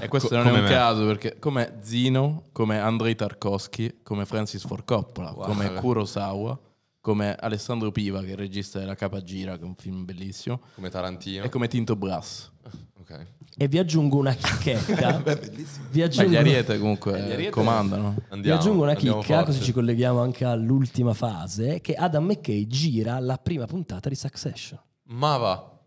(laughs) e questo Co- non è un me. caso perché come Zino, come Andrei Tarkovsky, come Francis Ford Coppola, wow. come Kurosawa, come Alessandro Piva che è il regista della Capa Gira, che è un film bellissimo. Come Tarantino. E come Tinto Brass. (laughs) Okay. E vi aggiungo una chicchetta. (laughs) Beh, vi aggiungo... Beh, gli Ariete comunque gli ariete comandano. Andiamo, vi aggiungo una chicca, forte. così ci colleghiamo anche all'ultima fase, che Adam McKay gira la prima puntata di Succession. Ma va.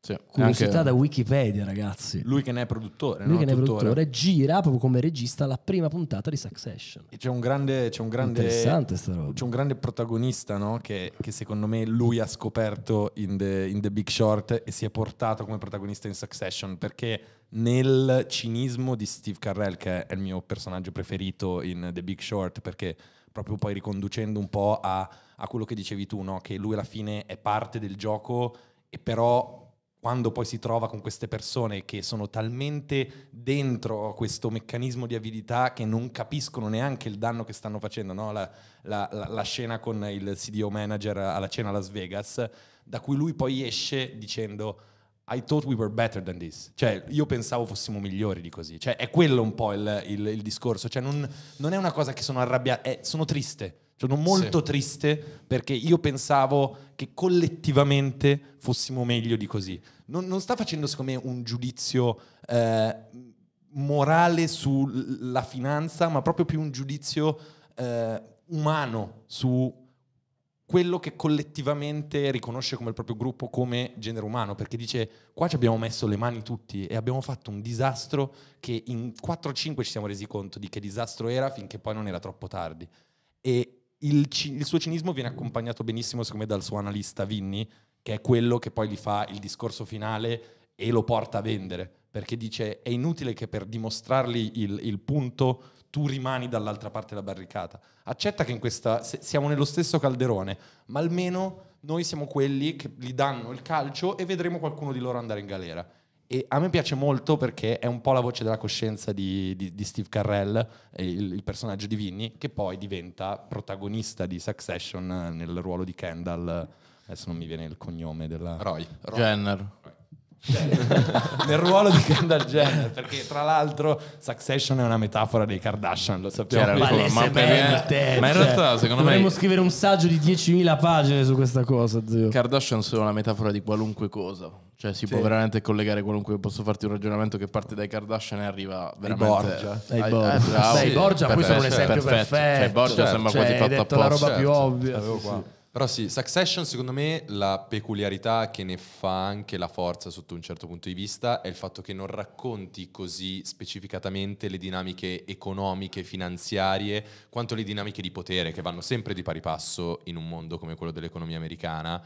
Sì, Curiosità anche... da Wikipedia, ragazzi. Lui che ne è produttore. Lui no? che ne è Tuttora. produttore gira proprio come regista la prima puntata di Succession. E c'è un grande, c'è un grande, Interessante sta roba. C'è un grande protagonista no? che, che, secondo me lui ha scoperto in the, in the Big Short e si è portato come protagonista in Succession perché nel cinismo di Steve Carrell, che è il mio personaggio preferito in The Big Short, perché proprio poi riconducendo un po' a, a quello che dicevi tu, no? che lui alla fine è parte del gioco e però quando poi si trova con queste persone che sono talmente dentro questo meccanismo di avidità che non capiscono neanche il danno che stanno facendo, no? la, la, la, la, scena con il CDO manager alla cena a Las Vegas, da cui lui poi esce dicendo I thought we were better than this, cioè io pensavo fossimo migliori di così, cioè è quello un po' il, il, il discorso, cioè non, non, è una cosa che sono arrabbiato, sono triste sono molto sì. triste perché io pensavo che collettivamente fossimo meglio di così. Non, non sta facendo, secondo me, un giudizio eh, morale sulla finanza, ma proprio più un giudizio eh, umano su quello che collettivamente riconosce come il proprio gruppo, come genere umano, perché dice qua ci abbiamo messo le mani tutti e abbiamo fatto un disastro che in 4-5 ci siamo resi conto di che disastro era finché poi non era troppo tardi. E il, il, suo cinismo viene accompagnato benissimo, secondo me, dal suo analista Vinny, che è quello che poi gli fa il discorso finale e lo porta a vendere. Perché dice: È inutile che per dimostrargli il, il punto tu rimani dall'altra parte della barricata. Accetta che in questa siamo nello stesso calderone, ma almeno noi siamo quelli che gli danno il calcio e vedremo qualcuno di loro andare in galera e a me piace molto perché è un po' la voce della coscienza di, di, di Steve Carrell, eh, il, il, personaggio di Vinny, che poi diventa protagonista di Succession eh, nel ruolo di Kendall. Adesso non mi viene il cognome della... Roy. Roy. Jenner. Cioè, nel ruolo di Kendall Jenner perché tra l'altro Succession è una metafora dei Kardashian lo sappiamo cioè, ma, perché, ma in cioè, realtà cioè, secondo dovremmo me scrivere un saggio di 10.000 pagine su questa cosa zio. Kardashian sono una metafora di qualunque cosa cioè si sì. può veramente collegare qualunque posso farti un ragionamento che parte dai Kardashian e arriva veramente ai Borgia ai, Borgia, ai, ai, ai Borgia poi sono un esempio perfetto, perfetto. Cioè, Borgia cioè, sembra quasi cioè, fatto apposta la roba certo. più ovvia però sì, Succession secondo me la peculiarità che ne fa anche la forza sotto un certo punto di vista è il fatto che non racconti così specificatamente le dinamiche economiche, finanziarie, quanto le dinamiche di potere che vanno sempre di pari passo in un mondo come quello dell'economia americana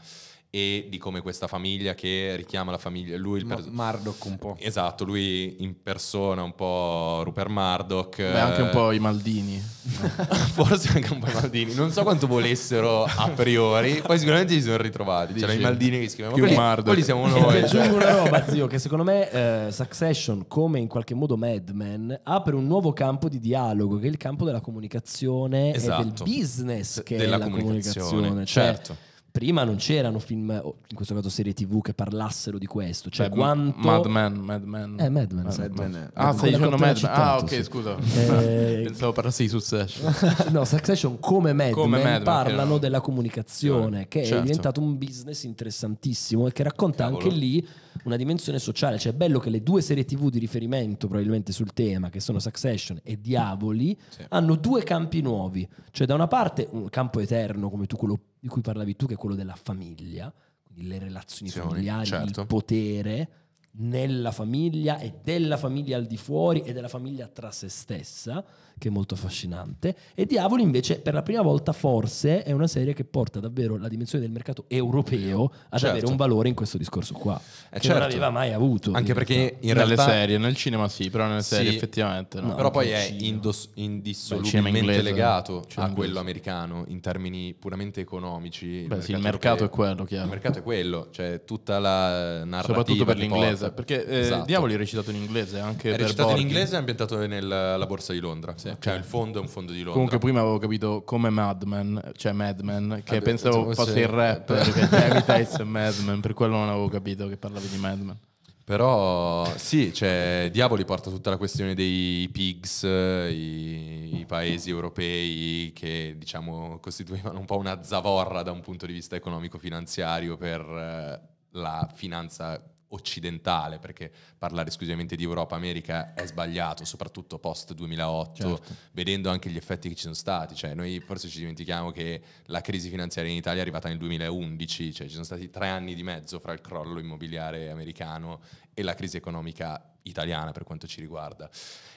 e di come questa famiglia che richiama la famiglia lui il per... Murdoch un po' esatto lui in persona un po' Rupert Murdoch beh anche un eh, po' i Maldini (laughs) forse anche un po' i Maldini non so quanto volessero a priori poi sicuramente si sono ritrovati c'erano i Maldini che scrivevano più quelli, Murdoch quelli siamo noi e aggiungo una roba zio che secondo me eh, Succession come in qualche modo Mad Men apre un nuovo campo di dialogo che è il campo della comunicazione esatto. e del esatto. business che della è la comunicazione, comunicazione. Cioè, certo cioè, prima non c'erano film, in questo caso serie tv, che parlassero di questo. Cioè, Beh, quanto... Mad Men, Mad Men. Eh, Mad Men. Mad esatto. Mad Man. Man. Ah, stai dicendo Mad Men. Ah, ok, scusa. Eh... (laughs) Pensavo parlassi di Succession. no, Succession come Mad Men Mad parlano della comunicazione, che certo. è diventato un business interessantissimo e che racconta Cavolo. anche lì una dimensione sociale. Cioè è bello che le due serie TV di riferimento probabilmente sul tema, che sono Succession e Diavoli, sì. hanno due campi nuovi. Cioè da una parte un campo eterno, come tu quello di cui parlavi tu, che è quello della famiglia, quindi le relazioni familiari, certo. il potere nella famiglia e della famiglia al di fuori e della famiglia tra se stessa, che è molto affascinante. E Diavoli invece per la prima volta forse è una serie che porta davvero la dimensione del mercato europeo ad certo. avere un valore in questo discorso qua, eh, certo. non aveva mai avuto. Anche in perché in realtà... Nelle serie, nel cinema sì, però nelle serie sì. effettivamente no. No, però poi è indos- indissolubilmente Beh, legato a quello americano in termini puramente economici. Beh, il, mercato il mercato è quello, chiaro. Il mercato è quello, cioè tutta la narrativa. Soprattutto per l'inglese inglese, esatto. perché eh, esatto. Diavoli è recitato in inglese anche è recitato Borghi. in inglese e ambientato nella borsa di Londra. Sì, cioè, okay. il fondo è un fondo di Londra. Comunque, prima avevo capito come Madman, cioè Madman, che ah, pensavo fosse il rap, perché David Hayes (laughs) è Madman, per quello non avevo capito che parlavi di Madman. Però sì, cioè, Diavoli porta tutta la questione dei pigs, i, i, paesi europei che diciamo costituivano un po' una zavorra da un punto di vista economico-finanziario per eh, la finanza occidentale, perché parlare esclusivamente di Europa, America è sbagliato, soprattutto post 2008, certo. vedendo anche gli effetti che ci sono stati, cioè noi forse ci dimentichiamo che la crisi finanziaria in Italia è arrivata nel 2011, cioè ci sono stati tre anni di mezzo fra il crollo immobiliare americano e la crisi economica italiana per quanto ci riguarda.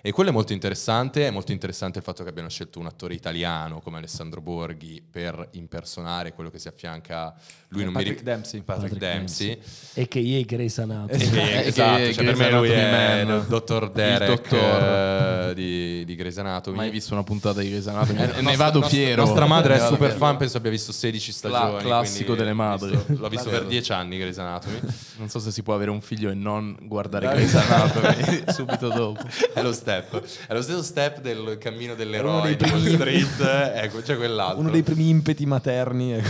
E quello è molto interessante, è molto interessante il fatto che abbiano scelto un attore italiano come Alessandro Borghi per impersonare quello che si affianca lui eh, non Patrick mi ric- Dempsey. Patrick, Patrick Dempsey. E che è Grey's Anatomy. Eh, eh, esatto, cioè per me lui è il dottor Derek il dottor. di, di Grey's Anatomy. Mai visto una puntata di Grey's Anatomy? ne nostra, vado fiero. Nostra madre è super fan, penso abbia visto 16 stagioni. La, classico delle madri. Visto, l'ho visto per 10 anni Grey's Anatomy. non so se si può avere un figlio e non guardare Grey's Anatomy (laughs) subito dopo. È lo stesso step. È lo stesso step del cammino dell'eroe di Wall Street. Eh, ecco, c'è quell'altro. Uno dei primi impeti materni eh,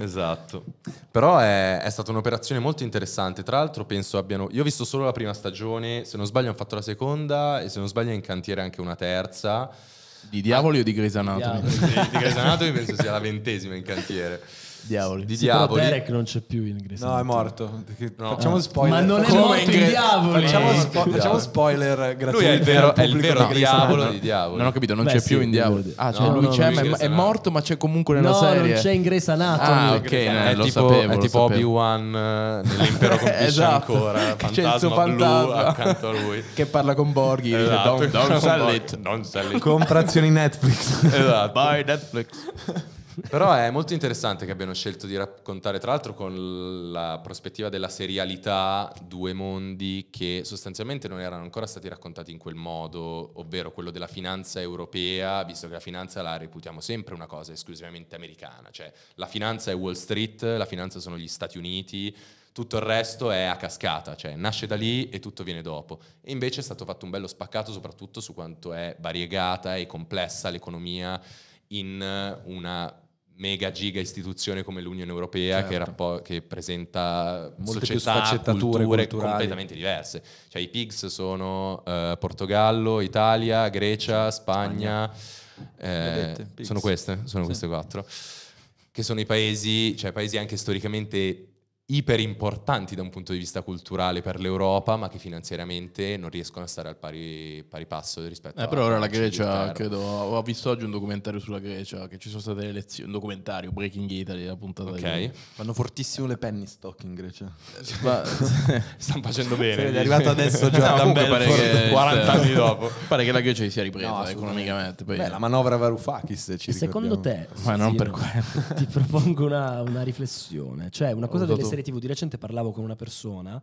Esatto. Però è, è, stata un'operazione molto interessante. Tra l'altro penso abbiano... Io ho visto solo la prima stagione, se non sbaglio hanno fatto la seconda e se non sbaglio è in cantiere anche una terza. Di Diavoli ah, o di Grisanato? Di, di Grey's penso sia la ventesima in cantiere diavoli. Di sì, diavoli. Però Derek non c'è più in Grey's No, è morto. Eh. No. Facciamo spoiler. Ma non è morto in Grey... diavoli. Facciamo, spo- facciamo spoiler gratuito. Lui è il vero, è il vero no. diavolo di diavoli. Non ho capito, non Beh, c'è sì, più in diavoli. Ah, cioè lui c'è, ma è morto, ma c'è comunque nella serie. No, non c'è in Grey's Anatomy. Ah, ok, eh, è tipo è tipo Obi-Wan eh, nell'impero (laughs) colpisce esatto. ancora. Fantasma blu accanto a lui. Che parla con Borghi. Esatto. Don't sell it. Don't sell it. Comprazioni Netflix. Esatto. Buy Netflix. Però è molto interessante che abbiano scelto di raccontare, tra l'altro, con la prospettiva della serialità, due mondi che sostanzialmente non erano ancora stati raccontati in quel modo, ovvero quello della finanza europea, visto che la finanza la reputiamo sempre una cosa esclusivamente americana, cioè la finanza è Wall Street, la finanza sono gli Stati Uniti, tutto il resto è a cascata, cioè nasce da lì e tutto viene dopo. E invece è stato fatto un bello spaccato soprattutto su quanto è variegata e complessa l'economia in una mega giga istituzione come l'Unione Europea certo. che, rappo- che, presenta Molte società, culture culturali. completamente diverse. Cioè i PIGS sono eh, Portogallo, Italia, Grecia, Spagna, Spagna. Eh, sono queste, sono sì. queste quattro, che sono i paesi, cioè paesi anche storicamente iper importanti da un punto di vista culturale per l'Europa, ma che finanziariamente non riescono a stare al pari, pari passo rispetto eh, a... Però ora la Grecia, credo, ho visto oggi un documentario sulla Grecia, che ci sono state le elezioni, un documentario, Breaking Italy, la puntata okay. di... Vanno fortissimo le penny stock in Grecia. (laughs) ma, (laughs) Stanno facendo bene. Sì, è arrivato adesso Jordan (laughs) no, Belfort, 40 anni dopo. Pare che la Grecia si sia ripresa no, economicamente. Beh, la manovra Varoufakis ci Secondo te... Ma non per quello. Ti propongo una, una riflessione, cioè una cosa deve essere serie TV. Di recente parlavo con una persona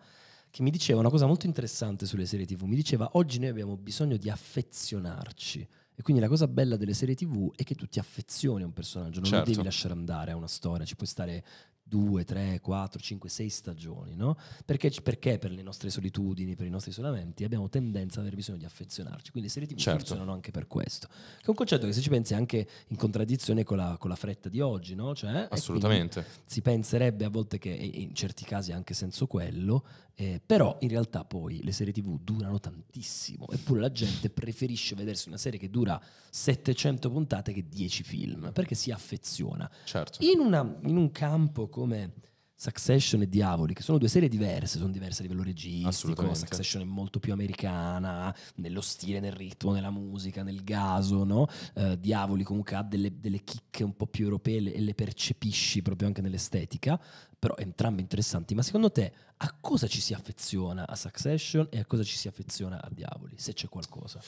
che mi diceva una cosa molto interessante sulle serie TV. Mi diceva oggi noi abbiamo bisogno di affezionarci. E quindi la cosa bella delle serie TV è che tu ti affezioni a un personaggio, non certo. lo devi lasciare andare a una storia, ci puoi stare due, tre, quattro, cinque, sei stagioni, no? Perché, perché, per le nostre solitudini, per i nostri isolamenti abbiamo tendenza ad aver bisogno di affezionarci, quindi le serie TV certo. funzionano anche per questo, che è un concetto che se ci pensi è anche in contraddizione con la, con la fretta di oggi, no? Cioè, Assolutamente. Si penserebbe a volte che in certi casi ha anche senso quello, eh, però in realtà poi le serie TV durano tantissimo, eppure la gente preferisce vedersi una serie che dura 700 puntate che 10 film, perché si affeziona. Certo. in, una, in un campo come Succession e Diavoli, che sono due serie diverse, sono diverse a livello registico, Succession è molto più americana, nello stile, nel ritmo, nella musica, nel gaso, no? Uh, Diavoli comunque ha delle, delle, chicche un po' più europee e le percepisci proprio anche nell'estetica, però entrambe interessanti. Ma secondo te a cosa ci si affeziona a Succession e a cosa ci si affeziona a Diavoli, se c'è qualcosa?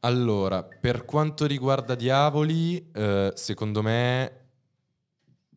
Allora, per quanto riguarda Diavoli, eh, secondo me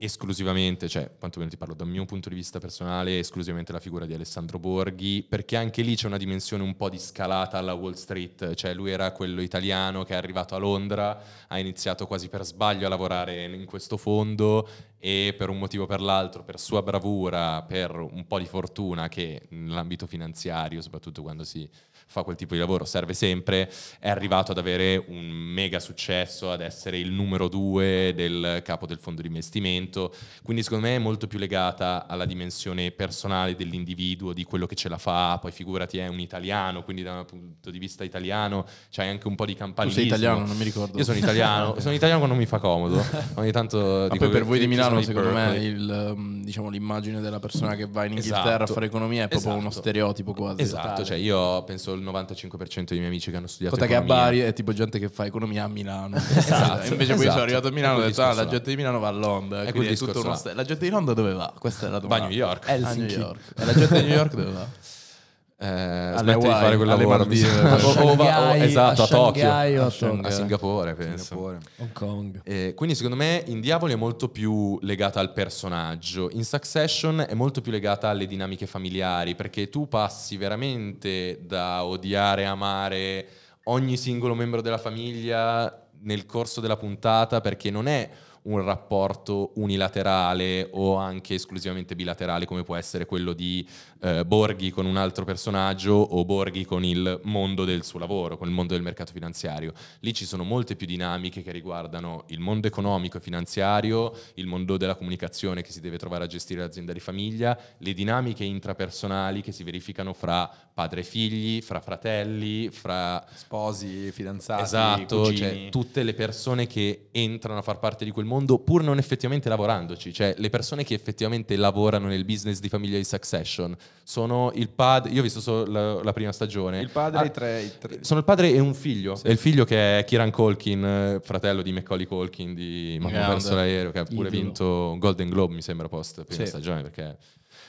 esclusivamente, cioè quantomeno ti parlo dal mio punto di vista personale, esclusivamente la figura di Alessandro Borghi, perché anche lì c'è una dimensione un po' di scalata alla Wall Street, cioè lui era quello italiano che è arrivato a Londra, ha iniziato quasi per sbaglio a lavorare in questo fondo e per un motivo o per l'altro, per sua bravura, per un po' di fortuna che nell'ambito finanziario, soprattutto quando si fa quel tipo di lavoro, serve sempre, è arrivato ad avere un mega successo, ad essere il numero due del capo del fondo di investimento, quindi secondo me è molto più legata alla dimensione personale dell'individuo, di quello che ce la fa, poi figurati è un italiano, quindi da un punto di vista italiano c'hai anche un po' di campanile. sei italiano, non mi ricordo. Io sono italiano, (laughs) sono italiano quando mi fa comodo, ogni tanto... Ma poi per voi di Milano secondo me il, mm, diciamo, l'immagine della persona che va in Inghilterra esatto, a fare economia è proprio esatto, uno stereotipo quasi. Esatto, totale. cioè io penso il 95% dei miei amici che hanno studiato Conta economia. che a Bari è tipo gente che fa economia a Milano. (laughs) Esatto. esatto. Invece esatto. poi sono arrivato a Milano e ho detto, ah, la gente di Milano va a Londra. È quindi è tutto uno st- la gente di Londra dove va? Questa è la domanda. Va a New York. Helsinki. A New York. e la gente di New York dove va? eh, alle Hawaii, di fare quella lavoro (laughs) o, o, o, esatto, a, Tokyo, a, a, a, Singapore, penso. Singapore. Hong Kong. Eh, quindi secondo me in Diavoli è molto più legata al personaggio, in Succession è molto più legata alle dinamiche familiari, perché tu passi veramente da odiare, amare ogni singolo membro della famiglia nel corso della puntata, perché non è un rapporto unilaterale o anche esclusivamente bilaterale come può essere quello di eh, Borghi con un altro personaggio o Borghi con il mondo del suo lavoro, con il mondo del mercato finanziario. Lì ci sono molte più dinamiche che riguardano il mondo economico e finanziario, il mondo della comunicazione che si deve trovare a gestire l'azienda di famiglia, le dinamiche intrapersonali che si verificano fra padre e figli, fra fratelli, fra sposi, fidanzati, esatto, cioè, cugini. cioè tutte le persone che entrano a far parte di quel mondo pur non effettivamente lavorandoci, cioè le persone che effettivamente lavorano nel business di famiglia di Succession sono il padre, io ho visto solo la, la prima stagione. Il padre ah, e tre, tre, Sono il padre e un figlio, sì. è il figlio che è Kiran Colkin, eh, fratello di Macaulay Colkin di Mamma verso l'aereo che ha pure Idolo. vinto un Golden Globe, mi sembra post prima sì. stagione perché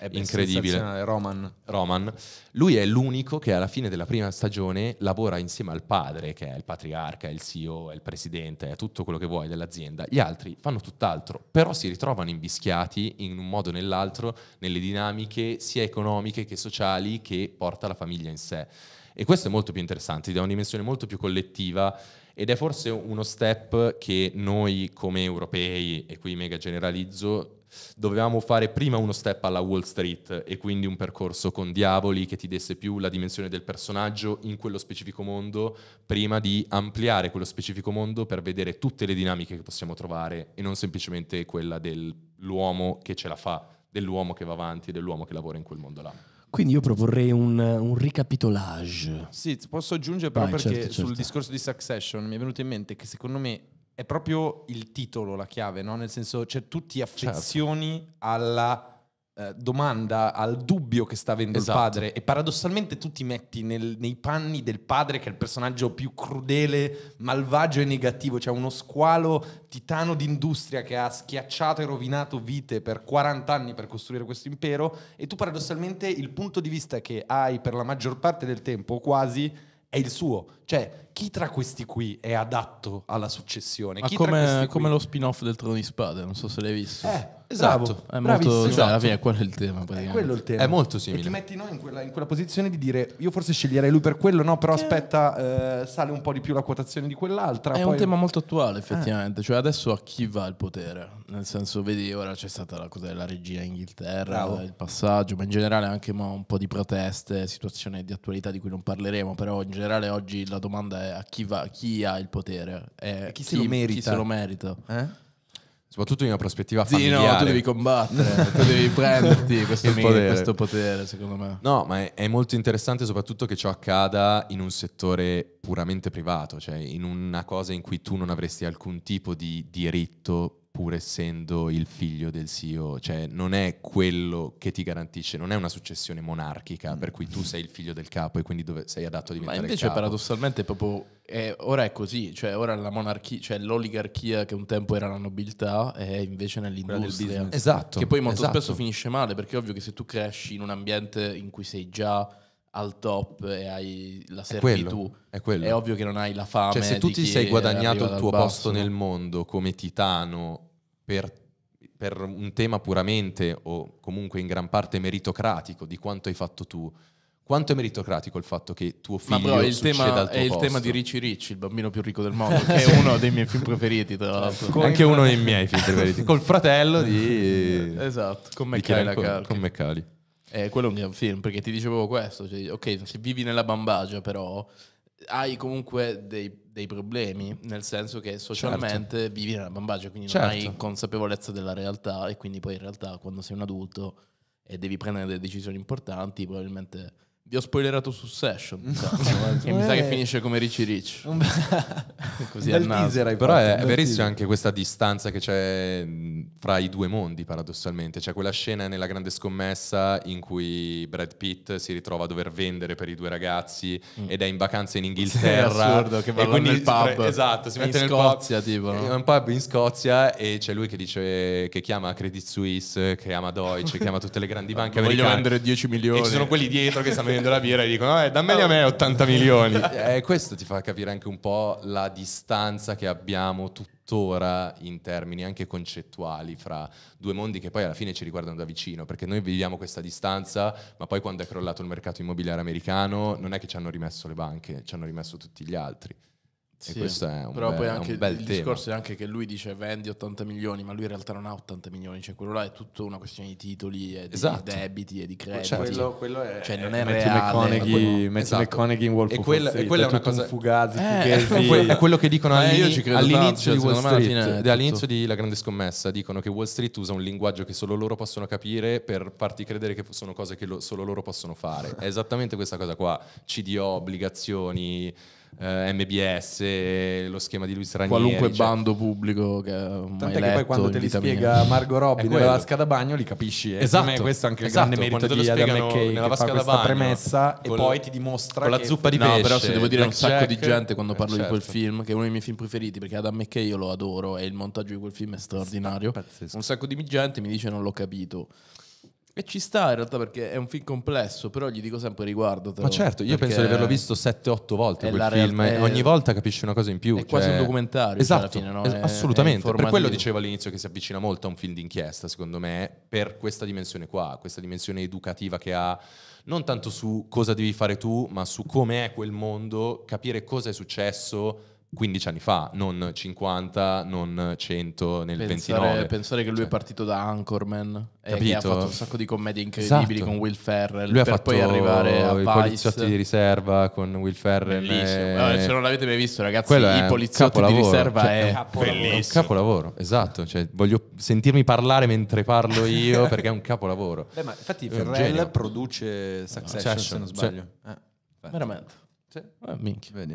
eh incredibile. Roman. Roman. Lui è l'unico che alla fine della prima stagione lavora insieme al padre, che è il patriarca, è il CEO, è il presidente, è tutto quello che vuoi dell'azienda. Gli altri fanno tutt'altro, però si ritrovano invischiati in un modo o nell'altro nelle dinamiche sia economiche che sociali che porta la famiglia in sé. E questo è molto più interessante, dà una dimensione molto più collettiva ed è forse uno step che noi come europei, e qui mega generalizzo, Dovevamo fare prima uno step alla Wall Street e quindi un percorso con diavoli che ti desse più la dimensione del personaggio in quello specifico mondo, prima di ampliare quello specifico mondo per vedere tutte le dinamiche che possiamo trovare e non semplicemente quella dell'uomo che ce la fa, dell'uomo che va avanti, dell'uomo che lavora in quel mondo là. Quindi io proporrei un, un ricapitolage. Sì, posso aggiungere però Vai, perché certo, certo. sul discorso di Succession mi è venuto in mente che secondo me è proprio il titolo la chiave, no? Nel senso, cioè, tu ti certo. affezioni certo. alla eh, domanda, al dubbio che sta avendo esatto. il padre e paradossalmente tu ti metti nel, nei panni del padre che è il personaggio più crudele, malvagio e negativo, cioè uno squalo titano d'industria che ha schiacciato e rovinato vite per 40 anni per costruire questo impero e tu paradossalmente il punto di vista che hai per la maggior parte del tempo, quasi, è il suo, cioè chi tra questi qui è adatto alla successione? Chi come, come lo spin-off del Trono di Spade, non so se l'hai visto. Eh, esatto, è molto, esatto. Cioè, alla fine quello è il tema. Eh, è quello il tema. È molto simile. E ti metti noi in quella, in quella, posizione di dire, io forse sceglierei lui per quello, no, però che... Eh. aspetta, eh, sale un po' di più la quotazione di quell'altra. È poi... un tema molto attuale, eh. effettivamente. Eh. Cioè adesso a chi va il potere? Nel senso, vedi, ora c'è stata la cosa della regia in Inghilterra, Bravo. il passaggio, ma in generale anche un po' di proteste, situazioni di attualità di cui non parleremo, però in generale oggi la domanda è eh, a chi, va, chi ha il potere, è eh, chi, chi, se lo merita. Chi se lo merita. Eh? Soprattutto in una prospettiva familiare. Sì, no, tu devi combattere, (laughs) tu devi prenderti questo potere. questo, potere. secondo me. No, ma è, è, molto interessante soprattutto che ciò accada in un settore puramente privato, cioè in una cosa in cui tu non avresti alcun tipo di diritto pur essendo il figlio del CEO, cioè non è quello che ti garantisce, non è una successione monarchica mm. per cui tu sei il figlio del capo e quindi dove, sei adatto a diventare Ma invece paradossalmente proprio è, ora è così, cioè ora la monarchia, cioè l'oligarchia che un tempo era la nobiltà è invece nell'industria. Esatto. Che poi molto esatto. spesso finisce male perché è ovvio che se tu cresci in un ambiente in cui sei già al top e hai la servitù, è, quello, è, è ovvio che non hai la fame. Cioè, se tu ti sei guadagnato il tuo basso, posto nel mondo come titano per, per un tema puramente o comunque in gran parte meritocratico di quanto hai fatto tu, quanto è meritocratico il fatto che tuo figlio Ma bro, il tema, è il posto. tema di Ricci Ricci, il bambino più ricco del mondo, che è uno dei miei film preferiti, tra l'altro. Anche uno dei miei film preferiti, col fratello di... (laughs) Esatto, con Macaulay. Con, con Macaulay. Eh, quello è un gran film, perché ti dicevo questo, cioè, ok, se vivi nella bambagia però hai comunque dei, dei problemi, nel senso che certo. socialmente certo. vivi nella bambagia, quindi certo. non hai certo. consapevolezza della realtà e quindi poi in realtà quando sei un adulto e devi prendere delle decisioni importanti probabilmente vi ho spoilerato su Session. (laughs) Diciamo, eh, che mi sa che eh. finisce come Richie Rich. (laughs) Così bel teaser hai Però è, è verissima anche questa distanza che c'è fra i due mondi, paradossalmente. C'è quella scena nella grande scommessa in cui Brad Pitt si ritrova a dover vendere per i due ragazzi mm. ed è in vacanza in Inghilterra. Sì, è assurdo, che va nel pub. (laughs) esatto, si mette in nel Scozia, pub, tipo. No? un pub in Scozia e c'è lui che dice che chiama Credit Suisse, che chiama Deutsche, che chiama tutte le grandi banche Voglio americane. vendere 10 milioni. E ci sono quelli dietro che stanno bevendo la birra e dicono eh, dammeli a me 80 milioni. (laughs) Eh, questo ti fa capire anche un po' la distanza che abbiamo tuttora in termini anche concettuali fra due mondi che poi alla fine ci riguardano da vicino, perché noi viviamo questa distanza, ma poi quando è crollato il mercato immobiliare americano non è che ci hanno rimesso le banche, ci hanno rimesso tutti gli altri. Sì, questo è un, però be- poi anche il tema. discorso è anche che lui dice vendi 80 milioni, ma lui in realtà non ha 80 milioni, cioè quello là è tutta una questione di titoli e di esatto. debiti e di crediti. Cioè, quello, quello è, cioè non è reale. McConaughey, McConaughey esatto. in Wolf e quella, e quella è una cosa un fugazi, eh, è quello che dicono eh, all'inizio, all'inizio, tanto, cioè, di, fine, all'inizio di La Grande Scommessa, dicono che Wall Street usa un linguaggio che solo loro possono capire per farti credere che sono cose che lo, solo loro possono fare. è esattamente questa cosa qua, CDO, obbligazioni eh, MBS, eh, lo schema di Luis Ranieri. Qualunque cioè. bando pubblico che Tant'è che poi quando te li spiega mia. Margot Robbie nella vasca da bagno li capisci. Eh. Esatto. Me, questo è anche esatto. il grande merito di Adam McKay nella vasca da bagno. premessa e poi ti dimostra Con la zuppa di pesce. No, però se devo dire un sacco di gente quando parlo di eh, quel certo. film, che è uno dei miei film preferiti, perché Adam McKay io lo adoro e il montaggio di quel film è straordinario. Un sacco di gente mi dice non l'ho capito. E ci sta in realtà perché è un film complesso, però gli dico sempre riguardo. Ma certo, io penso di averlo visto 7-8 volte quel film e ogni volta capisci una cosa in più. È cioè... quasi un documentario. Cioè, esatto, cioè fine, no? è, assolutamente. È per quello dicevo all'inizio che si avvicina molto a un film d'inchiesta, secondo me, per questa dimensione qua, questa dimensione educativa che ha non tanto su cosa devi fare tu, ma su come è quel mondo, capire cosa è successo 15 anni fa, non 50, non 100 nel pensare, 29. Pensare che lui cioè. è partito da Anchorman e ha fatto un sacco di commedie incredibili esatto. con Will Ferrell lui per ha fatto poi arrivare a i poliziotti di riserva con Will Ferrell. E... Eh, se non l'avete mai visto ragazzi, Quello i poliziotti di cioè, riserva cioè, è, capolavoro. è un capolavoro, esatto, cioè, voglio sentirmi parlare mentre parlo (laughs) io perché è un capolavoro. Beh, ma infatti Ferrell produce Succession, no, se non sbaglio. Eh, veramente. Sì. Eh, minchia. Vedi?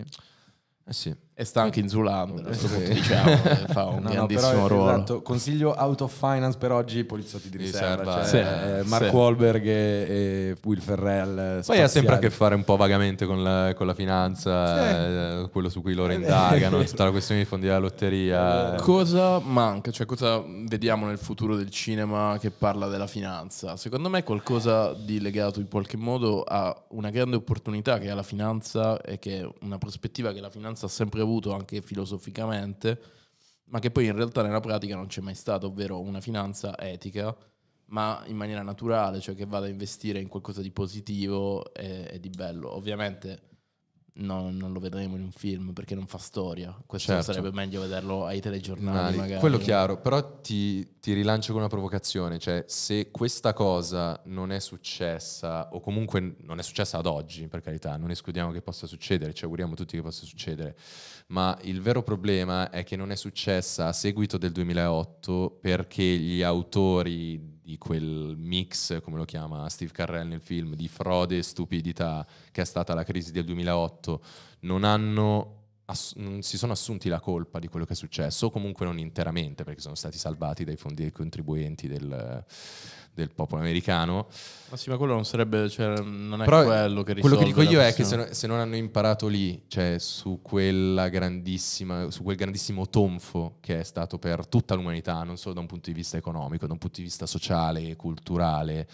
Eh sì. E sta anche in a diciamo, eh, (laughs) fa un no, grandissimo no, ruolo. Esatto. Consiglio out of finance per oggi, poliziotti di riserva, riserva certo, cioè, sì, eh, Mark sì. Wahlberg e, Will Ferrell. Spaziali. Eh, Poi ha sempre a che fare un po' vagamente con la, con la finanza, sì. eh, quello su cui loro (laughs) indagano, tutta la questione dei fondi della lotteria. Cosa manca, cioè cosa vediamo nel futuro del cinema che parla della finanza? Secondo me qualcosa di legato in qualche modo a una grande opportunità che ha la finanza e che è una prospettiva che la finanza ha sempre avuto anche filosoficamente, ma che poi in realtà nella pratica non c'è mai stato, ovvero una finanza etica, ma in maniera naturale, cioè che vada a investire in qualcosa di positivo e, e di bello. Ovviamente no, non lo vedremo in un film perché non fa storia. Questo certo. sarebbe meglio vederlo ai telegiornali, magari. Quello chiaro, però ti, ti, rilancio con una provocazione: cioè, se questa cosa non è successa, o comunque non è successa ad oggi, per carità, non escludiamo che possa succedere, ci auguriamo tutti che possa succedere. Ma il vero problema è che non è successa a seguito del 2008 perché gli autori di quel mix, come lo chiama Steve Carrell nel film, di frode e stupidità che è stata la crisi del 2008, non hanno Ass- si sono assunti la colpa di quello che è successo, o comunque non interamente, perché sono stati salvati dai fondi dei contribuenti del, del popolo americano. Ma sì, ma quello non sarebbe, cioè, non è Però quello che risolve Quello che dico io è che se, no, se, non hanno imparato lì, cioè su quella grandissima, su quel grandissimo tonfo che è stato per tutta l'umanità, non solo da un punto di vista economico, da un punto di vista sociale, e culturale,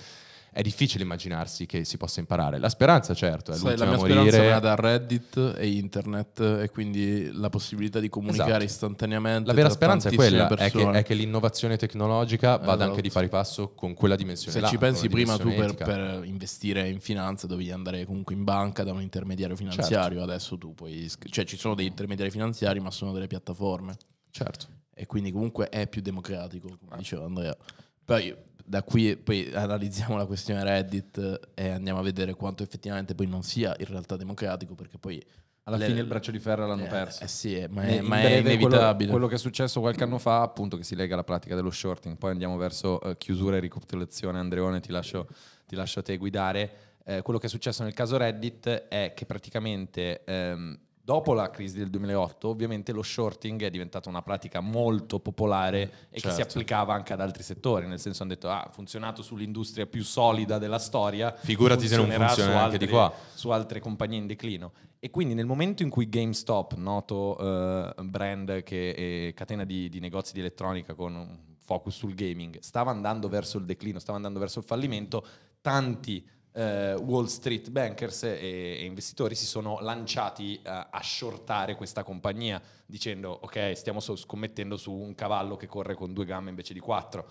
è difficile immaginarsi che si possa imparare. La speranza, certo, è Sai, l'ultima a morire. La mia speranza era da Reddit e internet e quindi la possibilità di comunicare esatto. istantaneamente. La vera speranza è quella, è che, è che, l'innovazione tecnologica vada esatto. anche di pari passo con quella dimensione. Se là, ci pensi prima tu per, per, investire in finanza dovevi andare comunque in banca da un intermediario finanziario, certo. adesso tu puoi... Cioè ci sono degli intermediari finanziari ma sono delle piattaforme. Certo. E quindi comunque è più democratico, come ah. diceva Andrea. Poi da qui poi analizziamo la questione Reddit eh, e andiamo a vedere quanto effettivamente poi non sia in realtà democratico, perché poi... Alla le, fine il braccio di ferro l'hanno eh, perso. Eh sì, eh, ma è, ma è inevitabile. Quello, quello, che è successo qualche anno fa, appunto, che si lega alla pratica dello shorting. Poi andiamo verso uh, chiusura e ricapitolazione. Andreone, ti lascio, ti lascio a te guidare. Eh, quello che è successo nel caso Reddit è che praticamente ehm, Dopo la crisi del 2008, ovviamente lo shorting è diventata una pratica molto popolare e certo. che si certo. applicava anche ad altri settori, nel senso hanno detto "Ah, funzionato sull'industria più solida della storia, figurati se non funziona anche altri, di qua, su altre compagnie in declino". E quindi nel momento in cui GameStop, noto eh, brand che è catena di, di negozi di elettronica con focus sul gaming, stava andando verso il declino, stava andando verso il fallimento, tanti eh, Wall Street bankers e, e, investitori si sono lanciati eh, a shortare questa compagnia dicendo ok stiamo so- scommettendo su un cavallo che corre con due gambe invece di quattro.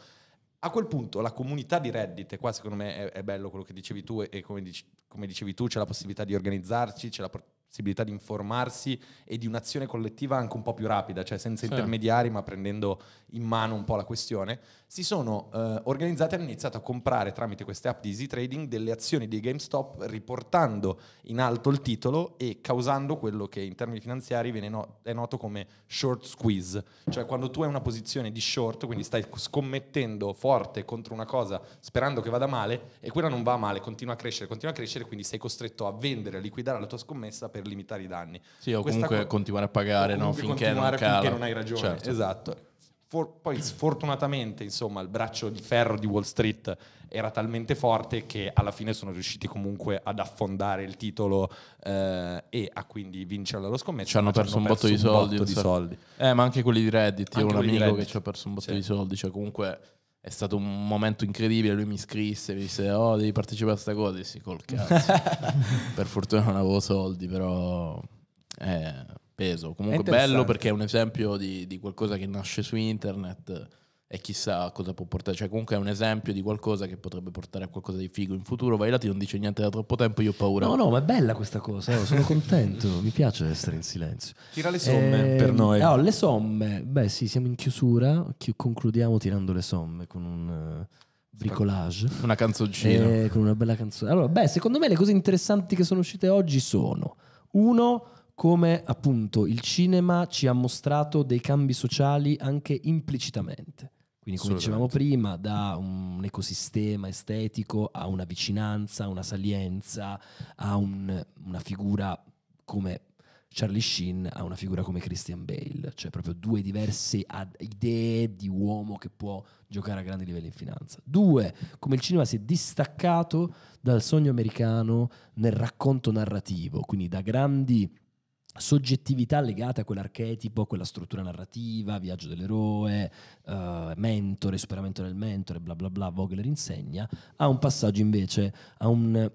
A quel punto la comunità di Reddit, e qua secondo me è, è bello quello che dicevi tu e, e come, dici, come, dicevi tu c'è la possibilità di organizzarci, c'è la possibilità di informarsi e di un'azione collettiva anche un po' più rapida, cioè senza sì. intermediari ma prendendo in mano un po' la questione, si sono eh, organizzati e hanno iniziato a comprare tramite queste app di easy trading delle azioni di GameStop riportando in alto il titolo e causando quello che in termini finanziari no- è noto come short squeeze, cioè quando tu hai una posizione di short, quindi stai scommettendo forte contro una cosa sperando che vada male e quella non va male, continua a crescere, continua a crescere, quindi sei costretto a vendere, a liquidare la tua scommessa per limitare i danni. Sì, o Questa comunque co- continuare a pagare no? finché, continuare non finché non hai ragione. Certo. Esatto. For, poi sfortunatamente insomma, il braccio di ferro di Wall Street era talmente forte che alla fine sono riusciti comunque ad affondare il titolo eh, e a quindi vincerlo allo scommesso. Ci hanno perso, hanno perso un botto, perso di, un soldi, di soldi. Eh, ma anche quelli di Reddit, io ho un amico che ci ha perso un botto sì. di soldi, cioè comunque è stato un momento incredibile. Lui mi scrisse, mi disse: Oh, devi partecipare a questa cosa. E sì, col cazzo. (laughs) per fortuna non avevo soldi, però. Eh, peso. Comunque è bello perché è un esempio di, di, qualcosa che nasce su internet e chissà cosa può portare. Cioè, comunque è un esempio di qualcosa che potrebbe portare a qualcosa di figo in futuro. Vai là, ti non dice niente da troppo tempo, io ho paura. No, no, ma è bella questa cosa. Eh, sono contento, (laughs) mi piace essere in silenzio. Tira le somme eh, per noi. No, oh, le somme. Beh, sì, siamo in chiusura. Concludiamo tirando le somme con un eh, bricolage. Una canzoncina. Eh, con una bella canzone. Allora, beh, secondo me le cose interessanti che sono uscite oggi sono: uno come appunto il cinema ci ha mostrato dei cambi sociali anche implicitamente. Quindi come dicevamo prima, da un ecosistema estetico a una vicinanza, una salienza, a un, una figura come Charlie Sheen, a una figura come Christian Bale, cioè proprio due diverse ad- idee di uomo che può giocare a grandi livelli in finanza. Due, come il cinema si è distaccato dal sogno americano nel racconto narrativo, quindi da grandi soggettività legate a quell'archetipo, a quella struttura narrativa, viaggio dell'eroe, uh, mentore, superamento del mentore, bla bla bla, Vogler insegna, a un passaggio invece, a un...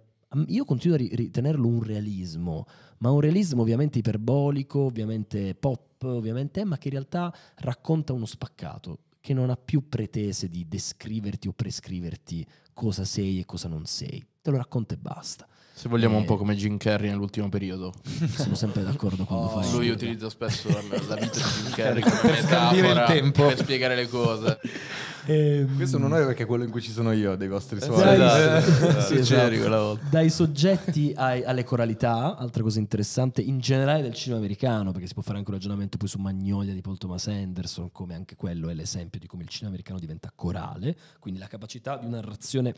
Io continuo a ritenerlo un realismo, ma un realismo ovviamente iperbolico, ovviamente pop, ovviamente, ma che in realtà racconta uno spaccato, che non ha più pretese di descriverti o prescriverti cosa sei e cosa non sei. Te lo racconta e basta. Se vogliamo eh, un po' come Jim Carrey nell'ultimo periodo. (laughs) Sono sempre d'accordo quando oh, fai. Lui utilizza spesso la, vita di Jim (laughs) Carrey come metafora il tempo. per spiegare le cose. Ehm... Questo non è perché è quello in cui ci sono io, dei vostri esatto. suoni. Dai, esatto. sì, esatto. Dai soggetti ai, alle coralità, altra cosa interessante, in generale del cinema americano, perché si può fare anche un ragionamento poi su Magnolia di Paul Thomas Anderson, come anche quello è l'esempio di come il cinema americano diventa corale, quindi la capacità di una narrazione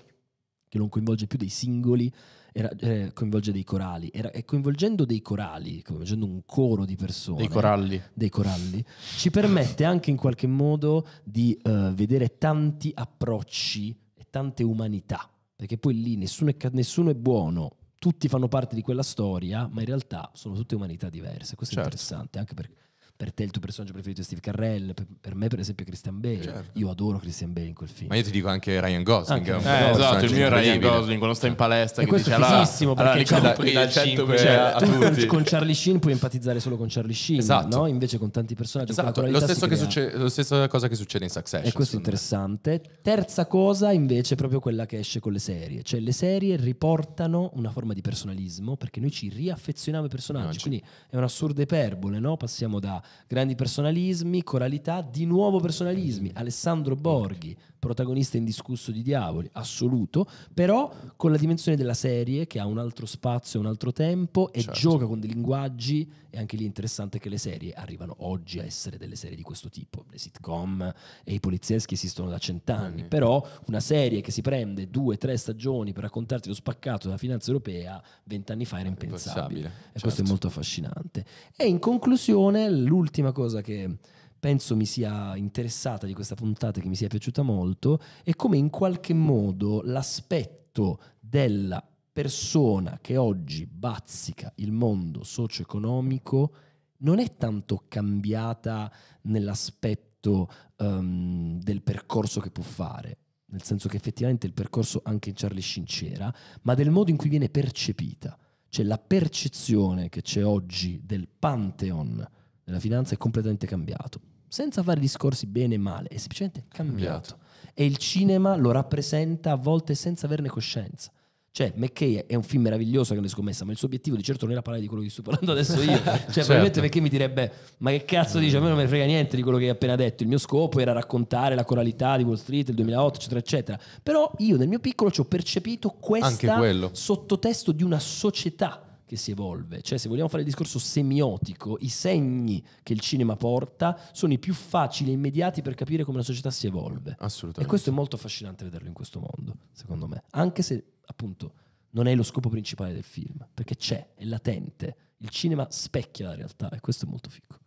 che non coinvolge più dei singoli, era, eh, coinvolge dei corali. Era, e coinvolgendo dei corali, coinvolgendo un coro di persone, dei coralli, dei coralli ci permette anche in qualche modo di uh, vedere tanti approcci e tante umanità, perché poi lì nessuno è, nessuno è, buono. Tutti fanno parte di quella storia, ma in realtà sono tutte umanità diverse. Questo certo. è interessante anche perché per te il tuo personaggio preferito è Steve Carrell, per, per me per esempio è Christian Bale, certo. io adoro Christian Bale in quel film. Ma io ti dico anche Ryan Gosling, anche. Eh, esatto, il mio è Ryan Gosling quando sta in palestra e questo dice, è bellissimo allora, perché allora, dal, dal 5, cioè, a tutti. con Charlie Sheen puoi empatizzare solo con Charlie Sheen, esatto. no? invece con tanti personaggi esatto. con lo stesso che succe- la stessa cosa che succede in Succession. E questo è interessante. Terza cosa invece è proprio quella che esce con le serie, cioè le serie riportano una forma di personalismo perché noi ci riaffezioniamo ai personaggi, quindi è un'assurda iperbole, no? Passiamo da grandi personalismi, coralità, di nuovo personalismi. Alessandro Borghi, protagonista indiscusso di Diavoli, assoluto, però con la dimensione della serie che ha un altro spazio, un altro tempo e certo. gioca con dei linguaggi e anche lì è interessante che le serie arrivano oggi a essere delle serie di questo tipo, le sitcom e i polizieschi esistono da cent'anni, mm. però una serie che si prende due, tre stagioni per raccontarti lo spaccato della finanza europea vent'anni fa era impensabile. impensabile. E certo. questo è certo. molto affascinante. E in conclusione, l'ultimo l'ultima cosa che penso mi sia interessata di questa puntata, che mi sia piaciuta molto, è come in qualche modo l'aspetto della persona che oggi bazzica il mondo socio-economico non è tanto cambiata nell'aspetto um, del percorso che può fare, nel senso che effettivamente il percorso anche in Charlie Sheen c'era, ma del modo in cui viene percepita. Cioè la percezione che c'è oggi del Pantheon nella finanza è completamente cambiato, senza fare discorsi bene e male, è semplicemente cambiato. cambiato. E il cinema lo rappresenta a volte senza averne coscienza. Cioè, McKay è un film meraviglioso che non scommessa, ma il suo obiettivo di certo non era parlare di quello che sto parlando adesso io. (laughs) Cioè, certo. probabilmente McKay mi direbbe: Ma che cazzo dici? A me non me ne frega niente di quello che hai appena detto. Il mio scopo era raccontare la coralità di Wall Street, il 2008, eccetera, eccetera. Però io, nel mio piccolo, ci ho percepito questo sottotesto di una società che si evolve, cioè se vogliamo fare il discorso semiotico, i segni che il cinema porta sono i più facili e immediati per capire come la società si evolve. Assolutamente. E questo è molto affascinante vederlo in questo mondo, secondo me, anche se appunto non è lo scopo principale del film, perché c'è, è latente, il cinema specchia la realtà e questo è molto figo.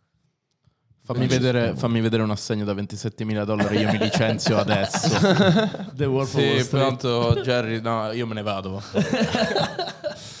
Fammi vedere, fammi vedere, un assegno da 27 mila dollari, io mi licenzio adesso. (laughs) The Wolf sì, pronto Jerry, no, io me ne vado. (laughs)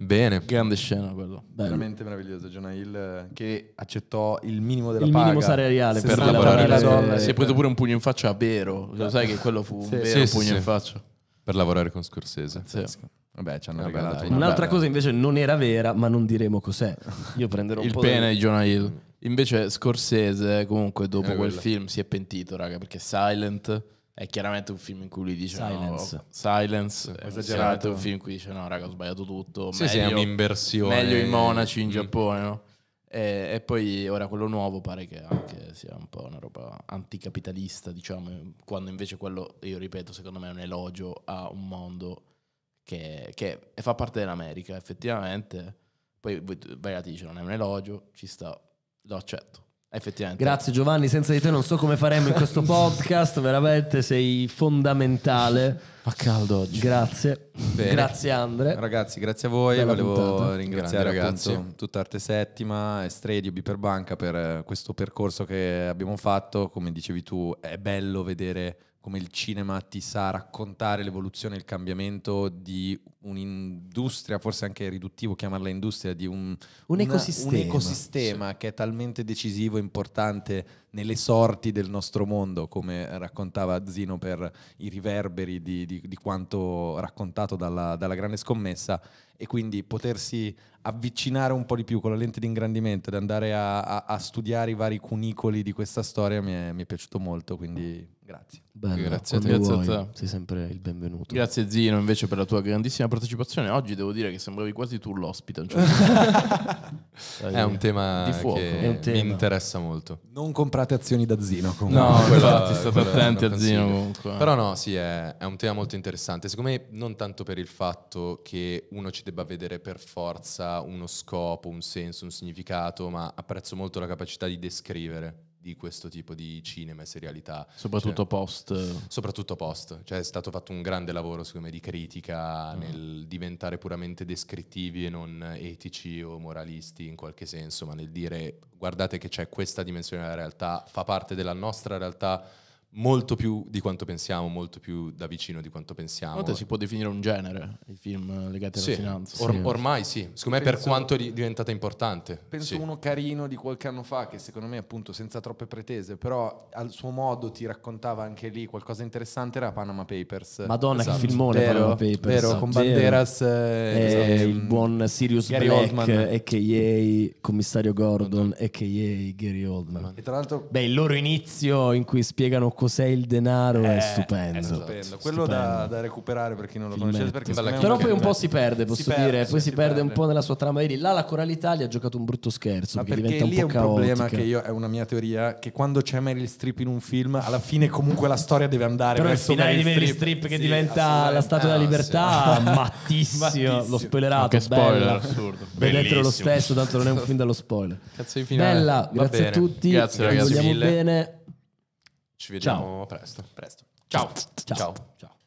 Bene. Grande scena quello. Bello. Veramente meraviglioso. Jonah eh, Hill che accettò il minimo della il paga. Il minimo salariale per lavorare. La donna. Si è preso pure un pugno in faccia vero. Lo sai che quello fu sì. un vero sì, pugno sì. in faccia. Per lavorare con Scorsese. Pazzesco. Vabbè, ci hanno Vabbè, regalato. Dai, un'altra bella. cosa invece non era vera, ma non diremo cos'è. Io prenderò un il po' Il pene di Jonah Hill. Mm. Invece Scorsese, comunque, dopo era eh, quel quella. film si è pentito, raga, perché Silent è chiaramente un film in cui lui dice Silence. No, silence. È esagerato. È un film in cui dice no, raga, ho sbagliato tutto. Sì, meglio, sì, è un'inversione. Meglio in monaci, in mm. Giappone, no? E, e, poi ora quello nuovo pare che anche sia un po' una roba anticapitalista, diciamo, quando invece quello, io ripeto, secondo me è un elogio a un mondo che, che fa parte dell'America, effettivamente. Poi Bagliati dice non è un elogio, ci sta, lo accetto. Effettivamente. Grazie Giovanni, senza di te non so come faremmo in questo (laughs) podcast, veramente sei fondamentale. Fa caldo oggi. Grazie. Bene. Grazie Andre. Ragazzi, grazie a voi, Bella volevo puntata. ringraziare Grande, ragazzi tutta Arte Settima e Stradio Biperbanca per eh, questo percorso che abbiamo fatto, come dicevi tu, è bello vedere come il cinema ti sa raccontare l'evoluzione e il cambiamento di un'industria, forse anche riduttivo chiamarla industria, di un, un, ecosistema, un ecosistema sì. che è talmente decisivo e importante nelle sorti del nostro mondo, come raccontava Zino per i riverberi di, di, di quanto raccontato dalla, dalla, grande scommessa, e quindi potersi avvicinare un po' di più con la lente di ingrandimento ed andare a, a, a studiare i vari cunicoli di questa storia mi è, mi è piaciuto molto, quindi grazie. Bello, grazie, grazie a te. Sei sempre il benvenuto. Grazie Zino invece per la tua grandissima presenza partecipazione oggi devo dire che sembravi quasi tu l'ospite. Cioè. (laughs) è un tema di fuoco. che un tema. mi interessa molto. Non comprate azioni da Zino comunque. No, infatti, state attenti a Zino comunque. Però no, sì, è, è un tema molto interessante. Secondo me non tanto per il fatto che uno ci debba vedere per forza uno scopo, un senso, un significato, ma apprezzo molto la capacità di descrivere di questo tipo di cinema e serialità. Soprattutto cioè, post. Eh. Soprattutto post. Cioè è stato fatto un grande lavoro, secondo me, di critica mm. nel diventare puramente descrittivi e non etici o moralisti in qualche senso, ma nel dire guardate che c'è questa dimensione della realtà, fa parte della nostra realtà molto più di quanto pensiamo, molto più da vicino di quanto pensiamo. si può definire un genere i film legati alla sì, finanza. Or- ormai sì, secondo me per quanto è diventata importante. Penso sì. uno carino di qualche anno fa che secondo me appunto senza troppe pretese, però al suo modo ti raccontava anche lì qualcosa interessante era Panama Papers. Madonna esatto. che filmone vero, Panama Papers. Vero, esatto. con Banderas e eh, eh, esatto. il buon Sirius Gary Black, Oldman. a.k.a. commissario Gordon, a.k.a. Gary Oldman. E tra l'altro... Beh, il loro inizio in cui spiegano cosa sei il denaro è, eh, è stupendo. È stupendo. Esatto. Quello stupendo. Da, da, recuperare per chi non lo conosce. Però poi un po' si perde, posso si dire. Perde, poi si, si perde, un po' nella sua trama. Vedi, là la Coralità gli ha giocato un brutto scherzo. Ma perché, diventa lì un è un caotica. problema che io, è una mia teoria, che quando c'è Meryl Streep in un film, alla fine comunque la storia deve andare. Però il finale di Meryl Streep che sì, diventa la Statua della ah, Libertà, sì. (laughs) mattissimo. L'ho spoilerato. Che spoiler, assurdo. Vedetelo (laughs) lo stesso, tanto non è un film dallo spoiler. Cazzo di finale. Bella, grazie a tutti. Grazie ragazzi. Vogliamo bene. Ci vediamo Ciao. presto. presto. Ciao. Ciao. Ciao.